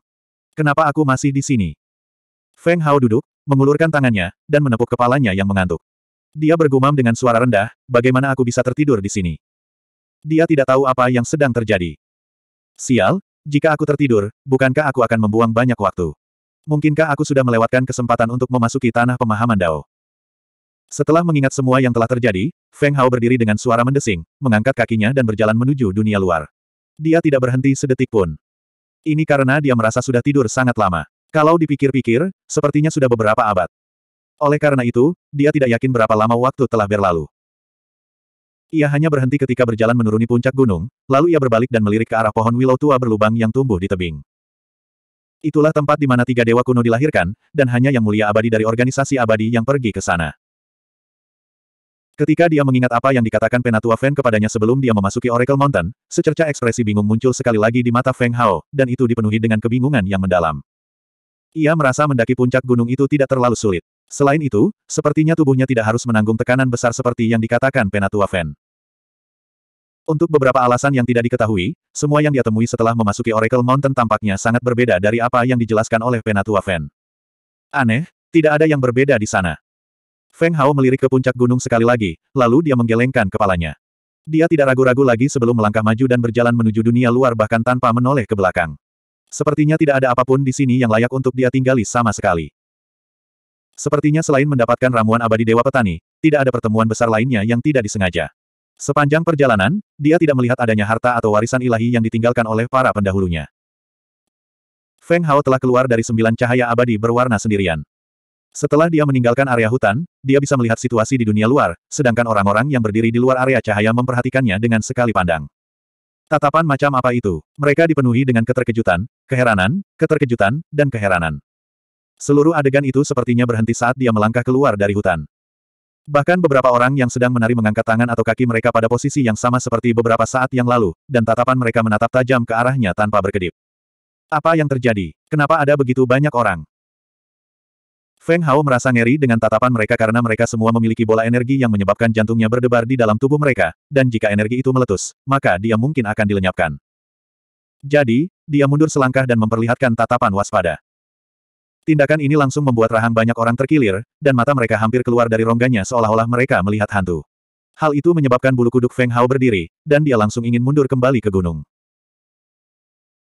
Kenapa aku masih di sini? Feng Hao duduk, mengulurkan tangannya, dan menepuk kepalanya yang mengantuk. Dia bergumam dengan suara rendah, bagaimana aku bisa tertidur di sini? Dia tidak tahu apa yang sedang terjadi. Sial, jika aku tertidur, bukankah aku akan membuang banyak waktu? Mungkinkah aku sudah melewatkan kesempatan untuk memasuki tanah pemahaman Dao? Setelah mengingat semua yang telah terjadi, Feng Hao berdiri dengan suara mendesing, mengangkat kakinya dan berjalan menuju dunia luar. Dia tidak berhenti sedetik pun. Ini karena dia merasa sudah tidur sangat lama. Kalau dipikir-pikir, sepertinya sudah beberapa abad. Oleh karena itu, dia tidak yakin berapa lama waktu telah berlalu. Ia hanya berhenti ketika berjalan menuruni puncak gunung, lalu ia berbalik dan melirik ke arah pohon willow tua berlubang yang tumbuh di tebing. Itulah tempat di mana tiga dewa kuno dilahirkan, dan hanya yang mulia abadi dari organisasi abadi yang pergi ke sana. Ketika dia mengingat apa yang dikatakan Penatua Feng kepadanya sebelum dia memasuki Oracle Mountain, secerca ekspresi bingung muncul sekali lagi di mata Feng Hao, dan itu dipenuhi dengan kebingungan yang mendalam. Ia merasa mendaki puncak gunung itu tidak terlalu sulit. Selain itu, sepertinya tubuhnya tidak harus menanggung tekanan besar seperti yang dikatakan Penatua Feng. Untuk beberapa alasan yang tidak diketahui, semua yang dia temui setelah memasuki Oracle Mountain tampaknya sangat berbeda dari apa yang dijelaskan oleh Penatua Fan. Aneh, tidak ada yang berbeda di sana. Feng Hao melirik ke puncak gunung sekali lagi, lalu dia menggelengkan kepalanya. Dia tidak ragu-ragu lagi sebelum melangkah maju dan berjalan menuju dunia luar bahkan tanpa menoleh ke belakang. Sepertinya tidak ada apapun di sini yang layak untuk dia tinggali sama sekali. Sepertinya selain mendapatkan ramuan abadi Dewa Petani, tidak ada pertemuan besar lainnya yang tidak disengaja. Sepanjang perjalanan, dia tidak melihat adanya harta atau warisan ilahi yang ditinggalkan oleh para pendahulunya. Feng Hao telah keluar dari sembilan cahaya abadi berwarna sendirian. Setelah dia meninggalkan area hutan, dia bisa melihat situasi di dunia luar, sedangkan orang-orang yang berdiri di luar area cahaya memperhatikannya dengan sekali pandang. Tatapan macam apa itu? Mereka dipenuhi dengan keterkejutan, keheranan, keterkejutan, dan keheranan. Seluruh adegan itu sepertinya berhenti saat dia melangkah keluar dari hutan. Bahkan beberapa orang yang sedang menari mengangkat tangan atau kaki mereka pada posisi yang sama seperti beberapa saat yang lalu, dan tatapan mereka menatap tajam ke arahnya tanpa berkedip. Apa yang terjadi? Kenapa ada begitu banyak orang? Feng Hao merasa ngeri dengan tatapan mereka karena mereka semua memiliki bola energi yang menyebabkan jantungnya berdebar di dalam tubuh mereka, dan jika energi itu meletus, maka dia mungkin akan dilenyapkan. Jadi, dia mundur selangkah dan memperlihatkan tatapan waspada. Tindakan ini langsung membuat rahang banyak orang terkilir, dan mata mereka hampir keluar dari rongganya seolah-olah mereka melihat hantu. Hal itu menyebabkan bulu kuduk Feng Hao berdiri, dan dia langsung ingin mundur kembali ke gunung.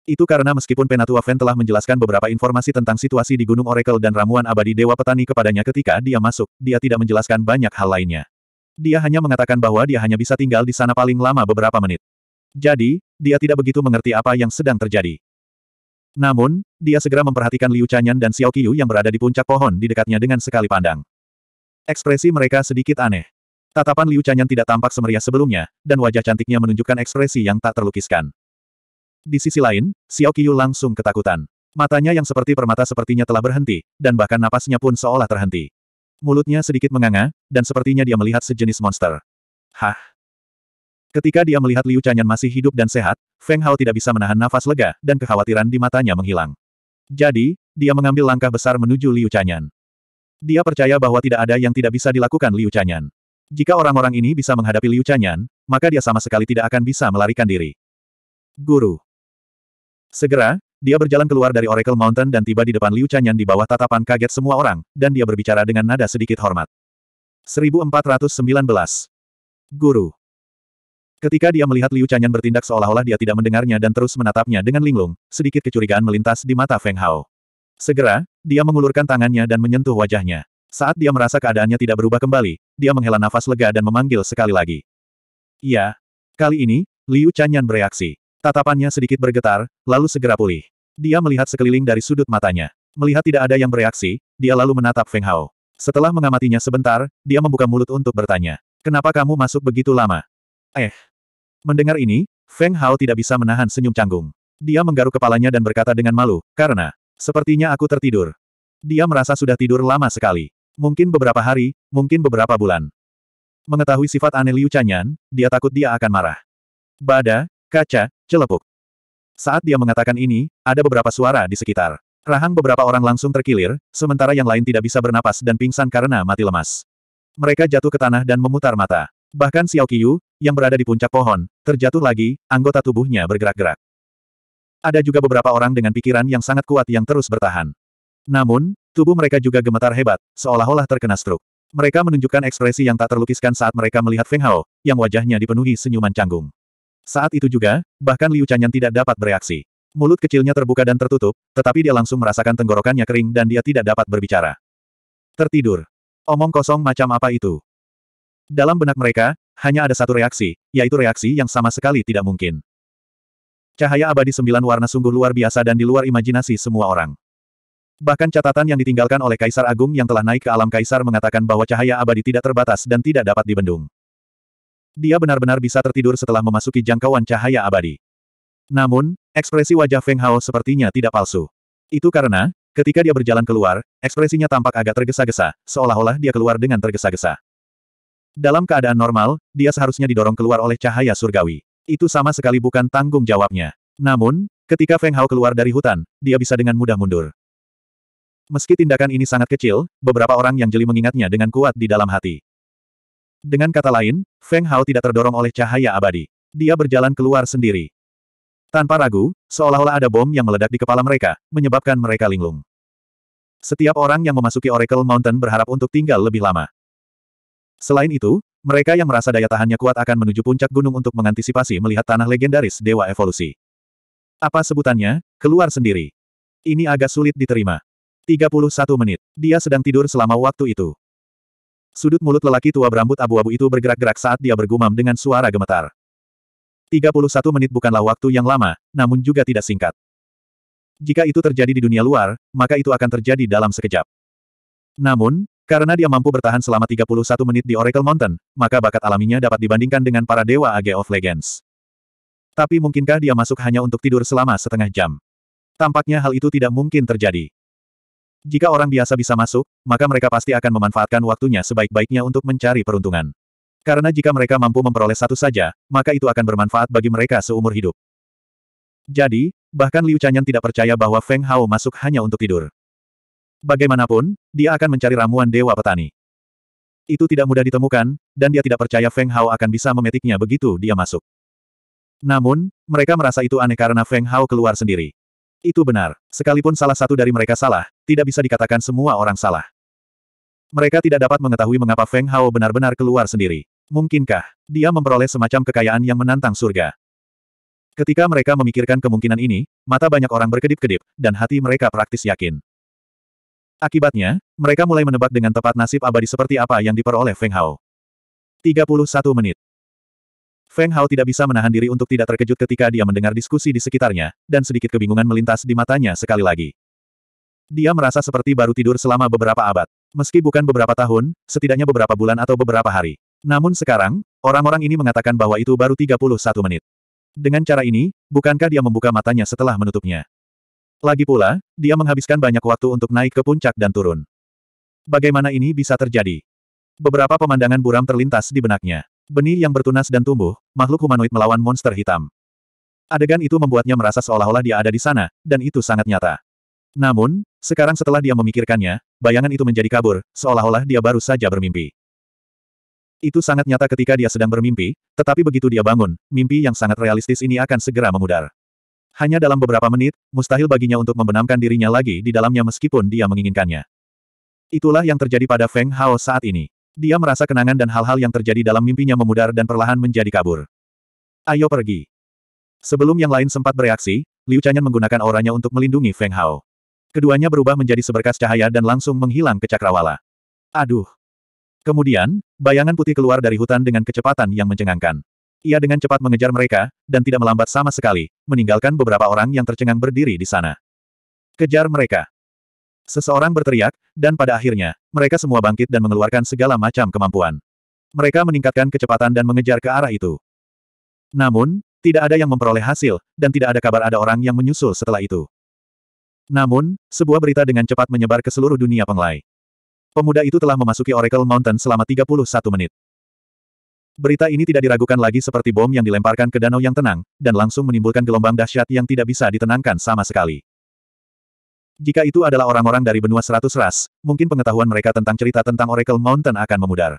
Itu karena meskipun Penatua Feng telah menjelaskan beberapa informasi tentang situasi di Gunung Oracle dan ramuan abadi Dewa Petani kepadanya ketika dia masuk, dia tidak menjelaskan banyak hal lainnya. Dia hanya mengatakan bahwa dia hanya bisa tinggal di sana paling lama beberapa menit. Jadi, dia tidak begitu mengerti apa yang sedang terjadi. Namun, dia segera memperhatikan Liu Chanyan dan Xiao Qiyu yang berada di puncak pohon di dekatnya dengan sekali pandang. Ekspresi mereka sedikit aneh. Tatapan Liu Chanyan tidak tampak semeriah sebelumnya, dan wajah cantiknya menunjukkan ekspresi yang tak terlukiskan. Di sisi lain, Xiao Qiyu langsung ketakutan. Matanya yang seperti permata sepertinya telah berhenti, dan bahkan napasnya pun seolah terhenti. Mulutnya sedikit menganga, dan sepertinya dia melihat sejenis monster. Hah? Ketika dia melihat Liu Chanyan masih hidup dan sehat, Feng Hao tidak bisa menahan nafas lega, dan kekhawatiran di matanya menghilang. Jadi, dia mengambil langkah besar menuju Liu Chanyan. Dia percaya bahwa tidak ada yang tidak bisa dilakukan Liu Chanyan. Jika orang-orang ini bisa menghadapi Liu Chanyan, maka dia sama sekali tidak akan bisa melarikan diri. Guru. Segera, dia berjalan keluar dari Oracle Mountain dan tiba di depan Liu Chanyan di bawah tatapan kaget semua orang, dan dia berbicara dengan nada sedikit hormat. 1419. Guru. Ketika dia melihat Liu Chanyan bertindak seolah-olah dia tidak mendengarnya dan terus menatapnya dengan linglung, sedikit kecurigaan melintas di mata Feng Hao. Segera, dia mengulurkan tangannya dan menyentuh wajahnya. Saat dia merasa keadaannya tidak berubah kembali, dia menghela nafas lega dan memanggil sekali lagi. Iya. Kali ini, Liu Chanyan bereaksi. Tatapannya sedikit bergetar, lalu segera pulih. Dia melihat sekeliling dari sudut matanya. Melihat tidak ada yang bereaksi, dia lalu menatap Feng Hao. Setelah mengamatinya sebentar, dia membuka mulut untuk bertanya. Kenapa kamu masuk begitu lama? Eh. Mendengar ini, Feng Hao tidak bisa menahan senyum canggung. Dia menggaruk kepalanya dan berkata dengan malu, karena, sepertinya aku tertidur. Dia merasa sudah tidur lama sekali. Mungkin beberapa hari, mungkin beberapa bulan. Mengetahui sifat aneh Liu Chanyan, dia takut dia akan marah. Bada, kaca, celepuk. Saat dia mengatakan ini, ada beberapa suara di sekitar. Rahang beberapa orang langsung terkilir, sementara yang lain tidak bisa bernapas dan pingsan karena mati lemas. Mereka jatuh ke tanah dan memutar mata. Bahkan Xiao Qiyu, yang berada di puncak pohon, terjatuh lagi, anggota tubuhnya bergerak-gerak. Ada juga beberapa orang dengan pikiran yang sangat kuat yang terus bertahan. Namun, tubuh mereka juga gemetar hebat, seolah-olah terkena stroke. Mereka menunjukkan ekspresi yang tak terlukiskan saat mereka melihat Feng Hao, yang wajahnya dipenuhi senyuman canggung. Saat itu juga, bahkan Liu Chanyan tidak dapat bereaksi. Mulut kecilnya terbuka dan tertutup, tetapi dia langsung merasakan tenggorokannya kering dan dia tidak dapat berbicara. Tertidur. Omong kosong macam apa itu? Dalam benak mereka, hanya ada satu reaksi, yaitu reaksi yang sama sekali tidak mungkin. Cahaya abadi sembilan warna sungguh luar biasa dan di luar imajinasi semua orang. Bahkan catatan yang ditinggalkan oleh Kaisar Agung yang telah naik ke alam Kaisar mengatakan bahwa cahaya abadi tidak terbatas dan tidak dapat dibendung. Dia benar-benar bisa tertidur setelah memasuki jangkauan cahaya abadi. Namun, ekspresi wajah Feng Hao sepertinya tidak palsu. Itu karena, ketika dia berjalan keluar, ekspresinya tampak agak tergesa-gesa, seolah-olah dia keluar dengan tergesa-gesa. Dalam keadaan normal, dia seharusnya didorong keluar oleh cahaya surgawi. Itu sama sekali bukan tanggung jawabnya. Namun, ketika Feng Hao keluar dari hutan, dia bisa dengan mudah mundur. Meski tindakan ini sangat kecil, beberapa orang yang jeli mengingatnya dengan kuat di dalam hati. Dengan kata lain, Feng Hao tidak terdorong oleh cahaya abadi. Dia berjalan keluar sendiri. Tanpa ragu, seolah-olah ada bom yang meledak di kepala mereka, menyebabkan mereka linglung. Setiap orang yang memasuki Oracle Mountain berharap untuk tinggal lebih lama. Selain itu, mereka yang merasa daya tahannya kuat akan menuju puncak gunung untuk mengantisipasi melihat tanah legendaris Dewa Evolusi. Apa sebutannya? Keluar sendiri. Ini agak sulit diterima. 31 menit. Dia sedang tidur selama waktu itu. Sudut mulut lelaki tua berambut abu-abu itu bergerak-gerak saat dia bergumam dengan suara gemetar. 31 menit bukanlah waktu yang lama, namun juga tidak singkat. Jika itu terjadi di dunia luar, maka itu akan terjadi dalam sekejap. Namun, karena dia mampu bertahan selama 31 menit di Oracle Mountain, maka bakat alaminya dapat dibandingkan dengan para dewa Age of Legends. Tapi mungkinkah dia masuk hanya untuk tidur selama setengah jam? Tampaknya hal itu tidak mungkin terjadi. Jika orang biasa bisa masuk, maka mereka pasti akan memanfaatkan waktunya sebaik-baiknya untuk mencari peruntungan. Karena jika mereka mampu memperoleh satu saja, maka itu akan bermanfaat bagi mereka seumur hidup. Jadi, bahkan Liu Chanyan tidak percaya bahwa Feng Hao masuk hanya untuk tidur. Bagaimanapun, dia akan mencari ramuan Dewa Petani. Itu tidak mudah ditemukan, dan dia tidak percaya Feng Hao akan bisa memetiknya begitu dia masuk. Namun, mereka merasa itu aneh karena Feng Hao keluar sendiri. Itu benar, sekalipun salah satu dari mereka salah, tidak bisa dikatakan semua orang salah. Mereka tidak dapat mengetahui mengapa Feng Hao benar-benar keluar sendiri. Mungkinkah, dia memperoleh semacam kekayaan yang menantang surga? Ketika mereka memikirkan kemungkinan ini, mata banyak orang berkedip-kedip, dan hati mereka praktis yakin. Akibatnya, mereka mulai menebak dengan tepat nasib abadi seperti apa yang diperoleh Feng Hao. 31 menit. Feng Hao tidak bisa menahan diri untuk tidak terkejut ketika dia mendengar diskusi di sekitarnya, dan sedikit kebingungan melintas di matanya sekali lagi. Dia merasa seperti baru tidur selama beberapa abad. Meski bukan beberapa tahun, setidaknya beberapa bulan atau beberapa hari. Namun sekarang, orang-orang ini mengatakan bahwa itu baru 31 menit. Dengan cara ini, bukankah dia membuka matanya setelah menutupnya? Lagi pula, dia menghabiskan banyak waktu untuk naik ke puncak dan turun. Bagaimana ini bisa terjadi? Beberapa pemandangan buram terlintas di benaknya. Benih yang bertunas dan tumbuh, makhluk humanoid melawan monster hitam. Adegan itu membuatnya merasa seolah-olah dia ada di sana, dan itu sangat nyata. Namun, sekarang setelah dia memikirkannya, bayangan itu menjadi kabur, seolah-olah dia baru saja bermimpi. Itu sangat nyata ketika dia sedang bermimpi, tetapi begitu dia bangun, mimpi yang sangat realistis ini akan segera memudar. Hanya dalam beberapa menit, mustahil baginya untuk membenamkan dirinya lagi di dalamnya meskipun dia menginginkannya. Itulah yang terjadi pada Feng Hao saat ini. Dia merasa kenangan dan hal-hal yang terjadi dalam mimpinya memudar dan perlahan menjadi kabur. Ayo pergi. Sebelum yang lain sempat bereaksi, Liu Chanyan menggunakan auranya untuk melindungi Feng Hao. Keduanya berubah menjadi seberkas cahaya dan langsung menghilang ke cakrawala. Aduh. Kemudian, bayangan putih keluar dari hutan dengan kecepatan yang mencengangkan. Ia dengan cepat mengejar mereka, dan tidak melambat sama sekali, meninggalkan beberapa orang yang tercengang berdiri di sana. Kejar mereka. Seseorang berteriak, dan pada akhirnya, mereka semua bangkit dan mengeluarkan segala macam kemampuan. Mereka meningkatkan kecepatan dan mengejar ke arah itu. Namun, tidak ada yang memperoleh hasil, dan tidak ada kabar ada orang yang menyusul setelah itu. Namun, sebuah berita dengan cepat menyebar ke seluruh dunia penglai. Pemuda itu telah memasuki Oracle Mountain selama 31 menit. Berita ini tidak diragukan lagi seperti bom yang dilemparkan ke danau yang tenang, dan langsung menimbulkan gelombang dahsyat yang tidak bisa ditenangkan sama sekali. Jika itu adalah orang-orang dari benua seratus ras, mungkin pengetahuan mereka tentang cerita tentang Oracle Mountain akan memudar.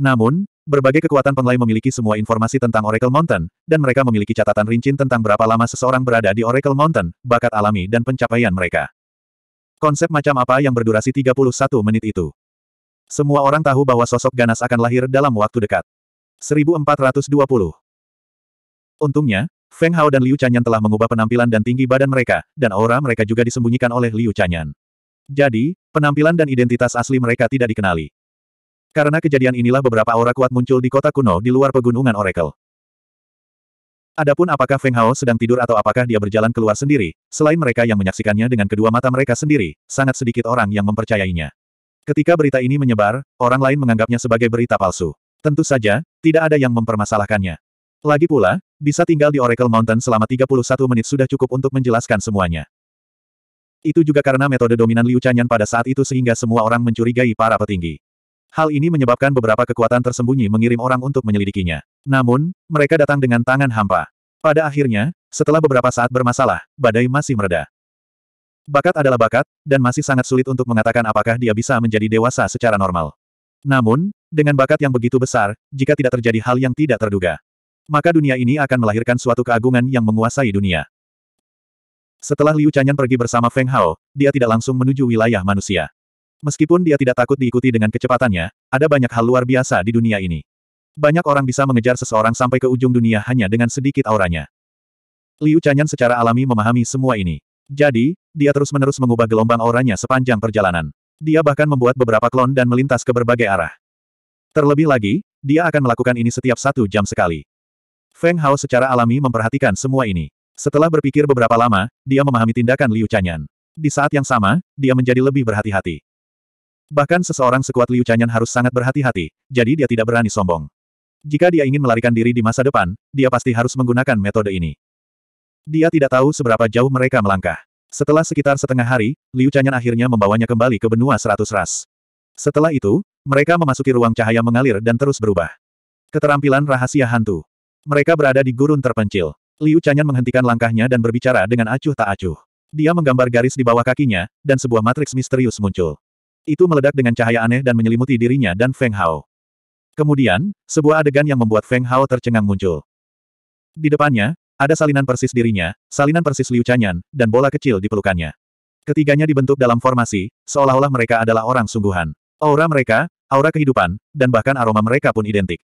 Namun, berbagai kekuatan penglai memiliki semua informasi tentang Oracle Mountain, dan mereka memiliki catatan rincin tentang berapa lama seseorang berada di Oracle Mountain, bakat alami dan pencapaian mereka. Konsep macam apa yang berdurasi 31 menit itu? Semua orang tahu bahwa sosok ganas akan lahir dalam waktu dekat. 1420 Untungnya, Feng Hao dan Liu Chanyan telah mengubah penampilan dan tinggi badan mereka, dan aura mereka juga disembunyikan oleh Liu Chanyan. Jadi, penampilan dan identitas asli mereka tidak dikenali. Karena kejadian inilah beberapa aura kuat muncul di kota kuno di luar pegunungan Oracle. Adapun apakah Feng Hao sedang tidur atau apakah dia berjalan keluar sendiri, selain mereka yang menyaksikannya dengan kedua mata mereka sendiri, sangat sedikit orang yang mempercayainya. Ketika berita ini menyebar, orang lain menganggapnya sebagai berita palsu. Tentu saja, tidak ada yang mempermasalahkannya. Lagi pula, bisa tinggal di Oracle Mountain selama 31 menit sudah cukup untuk menjelaskan semuanya. Itu juga karena metode dominan Liu Chanyan pada saat itu sehingga semua orang mencurigai para petinggi. Hal ini menyebabkan beberapa kekuatan tersembunyi mengirim orang untuk menyelidikinya. Namun, mereka datang dengan tangan hampa. Pada akhirnya, setelah beberapa saat bermasalah, badai masih mereda. Bakat adalah bakat, dan masih sangat sulit untuk mengatakan apakah dia bisa menjadi dewasa secara normal. Namun, dengan bakat yang begitu besar, jika tidak terjadi hal yang tidak terduga, maka dunia ini akan melahirkan suatu keagungan yang menguasai dunia. Setelah Liu Chanyan pergi bersama Feng Hao, dia tidak langsung menuju wilayah manusia. Meskipun dia tidak takut diikuti dengan kecepatannya, ada banyak hal luar biasa di dunia ini. Banyak orang bisa mengejar seseorang sampai ke ujung dunia hanya dengan sedikit auranya. Liu Chanyan secara alami memahami semua ini. Jadi, dia terus-menerus mengubah gelombang auranya sepanjang perjalanan. Dia bahkan membuat beberapa klon dan melintas ke berbagai arah. Terlebih lagi, dia akan melakukan ini setiap satu jam sekali. Feng Hao secara alami memperhatikan semua ini. Setelah berpikir beberapa lama, dia memahami tindakan Liu Chanyan. Di saat yang sama, dia menjadi lebih berhati-hati. Bahkan seseorang sekuat Liu Chanyan harus sangat berhati-hati, jadi dia tidak berani sombong. Jika dia ingin melarikan diri di masa depan, dia pasti harus menggunakan metode ini. Dia tidak tahu seberapa jauh mereka melangkah. Setelah sekitar setengah hari, Liu Chanyan akhirnya membawanya kembali ke benua seratus ras. Setelah itu, mereka memasuki ruang cahaya mengalir dan terus berubah. Keterampilan rahasia hantu. Mereka berada di gurun terpencil. Liu Chanyan menghentikan langkahnya dan berbicara dengan acuh tak acuh. Dia menggambar garis di bawah kakinya, dan sebuah matriks misterius muncul. Itu meledak dengan cahaya aneh dan menyelimuti dirinya dan Feng Hao. Kemudian, sebuah adegan yang membuat Feng Hao tercengang muncul. Di depannya, ada salinan persis dirinya, salinan persis Liu Chanyan, dan bola kecil di pelukannya. Ketiganya dibentuk dalam formasi, seolah-olah mereka adalah orang sungguhan. Aura mereka, aura kehidupan, dan bahkan aroma mereka pun identik.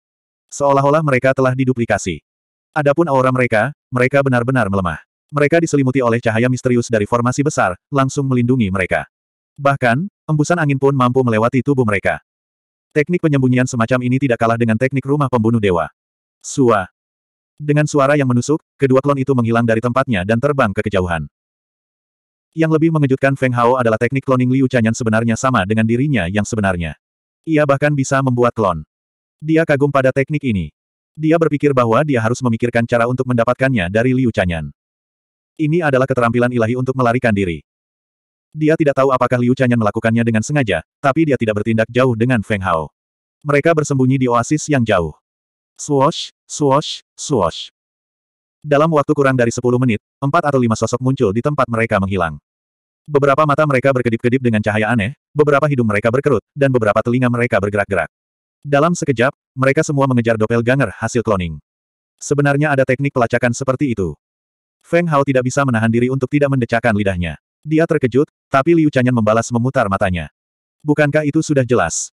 Seolah-olah mereka telah diduplikasi. Adapun aura mereka, mereka benar-benar melemah. Mereka diselimuti oleh cahaya misterius dari formasi besar, langsung melindungi mereka. Bahkan, embusan angin pun mampu melewati tubuh mereka. Teknik penyembunyian semacam ini tidak kalah dengan teknik rumah pembunuh dewa. Sua. Dengan suara yang menusuk, kedua klon itu menghilang dari tempatnya dan terbang ke kejauhan. Yang lebih mengejutkan Feng Hao adalah teknik kloning Liu Chanyan sebenarnya sama dengan dirinya yang sebenarnya. Ia bahkan bisa membuat klon. Dia kagum pada teknik ini. Dia berpikir bahwa dia harus memikirkan cara untuk mendapatkannya dari Liu Chanyan. Ini adalah keterampilan ilahi untuk melarikan diri. Dia tidak tahu apakah Liu Chanyan melakukannya dengan sengaja, tapi dia tidak bertindak jauh dengan Feng Hao. Mereka bersembunyi di oasis yang jauh. Swash, swash, swash. Dalam waktu kurang dari 10 menit, empat atau lima sosok muncul di tempat mereka menghilang. Beberapa mata mereka berkedip-kedip dengan cahaya aneh, beberapa hidung mereka berkerut, dan beberapa telinga mereka bergerak-gerak. Dalam sekejap, mereka semua mengejar Ganger hasil cloning. Sebenarnya ada teknik pelacakan seperti itu. Feng Hao tidak bisa menahan diri untuk tidak mendecakkan lidahnya. Dia terkejut, tapi Liu Chanyan membalas memutar matanya. Bukankah itu sudah jelas?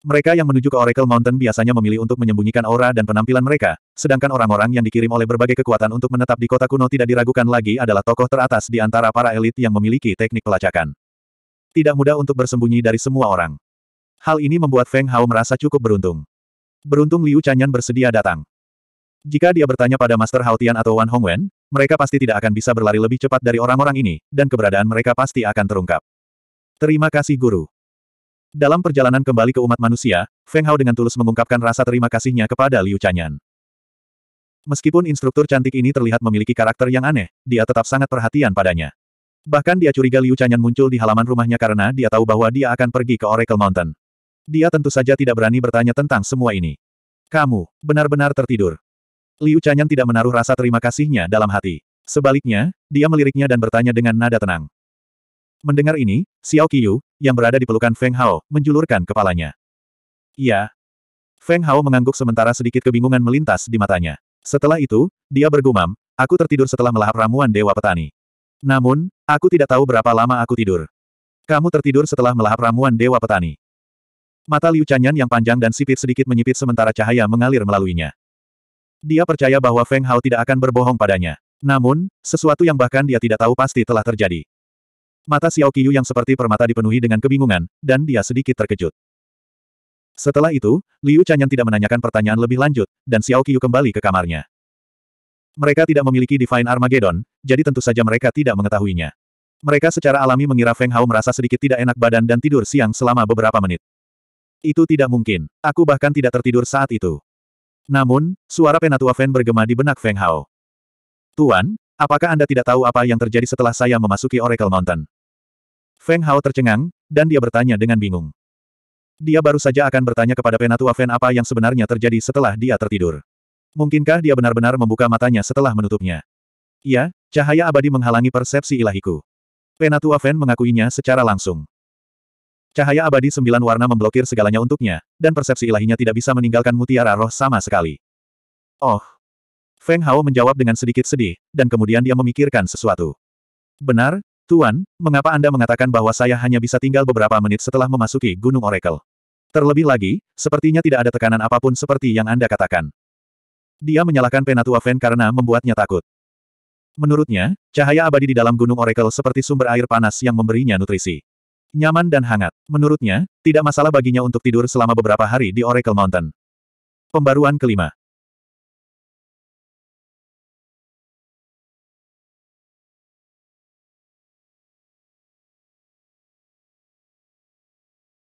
Mereka yang menuju ke Oracle Mountain biasanya memilih untuk menyembunyikan aura dan penampilan mereka, sedangkan orang-orang yang dikirim oleh berbagai kekuatan untuk menetap di kota kuno tidak diragukan lagi adalah tokoh teratas di antara para elit yang memiliki teknik pelacakan. Tidak mudah untuk bersembunyi dari semua orang. Hal ini membuat Feng Hao merasa cukup beruntung. Beruntung Liu Chanyan bersedia datang. Jika dia bertanya pada Master Tian atau Wan Hongwen, mereka pasti tidak akan bisa berlari lebih cepat dari orang-orang ini, dan keberadaan mereka pasti akan terungkap. Terima kasih guru. Dalam perjalanan kembali ke umat manusia, Feng Hao dengan tulus mengungkapkan rasa terima kasihnya kepada Liu Chanyan. Meskipun instruktur cantik ini terlihat memiliki karakter yang aneh, dia tetap sangat perhatian padanya. Bahkan dia curiga Liu Chanyan muncul di halaman rumahnya karena dia tahu bahwa dia akan pergi ke Oracle Mountain. Dia tentu saja tidak berani bertanya tentang semua ini. Kamu, benar-benar tertidur. Liu Chanyan tidak menaruh rasa terima kasihnya dalam hati. Sebaliknya, dia meliriknya dan bertanya dengan nada tenang. Mendengar ini, Xiao Qiyu, yang berada di pelukan Feng Hao, menjulurkan kepalanya. Iya. Feng Hao mengangguk sementara sedikit kebingungan melintas di matanya. Setelah itu, dia bergumam, aku tertidur setelah melahap ramuan Dewa Petani. Namun, aku tidak tahu berapa lama aku tidur. Kamu tertidur setelah melahap ramuan Dewa Petani. Mata Liu Canyan yang panjang dan sipit sedikit menyipit sementara cahaya mengalir melaluinya. Dia percaya bahwa Feng Hao tidak akan berbohong padanya. Namun, sesuatu yang bahkan dia tidak tahu pasti telah terjadi. Mata Xiao Qiyu yang seperti permata dipenuhi dengan kebingungan, dan dia sedikit terkejut. Setelah itu, Liu Chanyan tidak menanyakan pertanyaan lebih lanjut, dan Xiao Qiyu kembali ke kamarnya. Mereka tidak memiliki Divine Armageddon, jadi tentu saja mereka tidak mengetahuinya. Mereka secara alami mengira Feng Hao merasa sedikit tidak enak badan dan tidur siang selama beberapa menit. Itu tidak mungkin. Aku bahkan tidak tertidur saat itu. Namun, suara penatua Feng bergema di benak Feng Hao. Tuan, Apakah Anda tidak tahu apa yang terjadi setelah saya memasuki Oracle Mountain? Feng Hao tercengang, dan dia bertanya dengan bingung. Dia baru saja akan bertanya kepada Penatua Fen apa yang sebenarnya terjadi setelah dia tertidur. Mungkinkah dia benar-benar membuka matanya setelah menutupnya? Ya, cahaya abadi menghalangi persepsi ilahiku. Penatua Fen mengakuinya secara langsung. Cahaya abadi sembilan warna memblokir segalanya untuknya, dan persepsi ilahinya tidak bisa meninggalkan mutiara roh sama sekali. Oh, Feng Hao menjawab dengan sedikit sedih, dan kemudian dia memikirkan sesuatu. Benar, Tuan, mengapa Anda mengatakan bahwa saya hanya bisa tinggal beberapa menit setelah memasuki Gunung Oracle? Terlebih lagi, sepertinya tidak ada tekanan apapun seperti yang Anda katakan. Dia menyalahkan Penatua Fen karena membuatnya takut. Menurutnya, cahaya abadi di dalam Gunung Oracle seperti sumber air panas yang memberinya nutrisi. Nyaman dan hangat. Menurutnya, tidak masalah baginya untuk tidur selama beberapa hari di Oracle Mountain. Pembaruan kelima.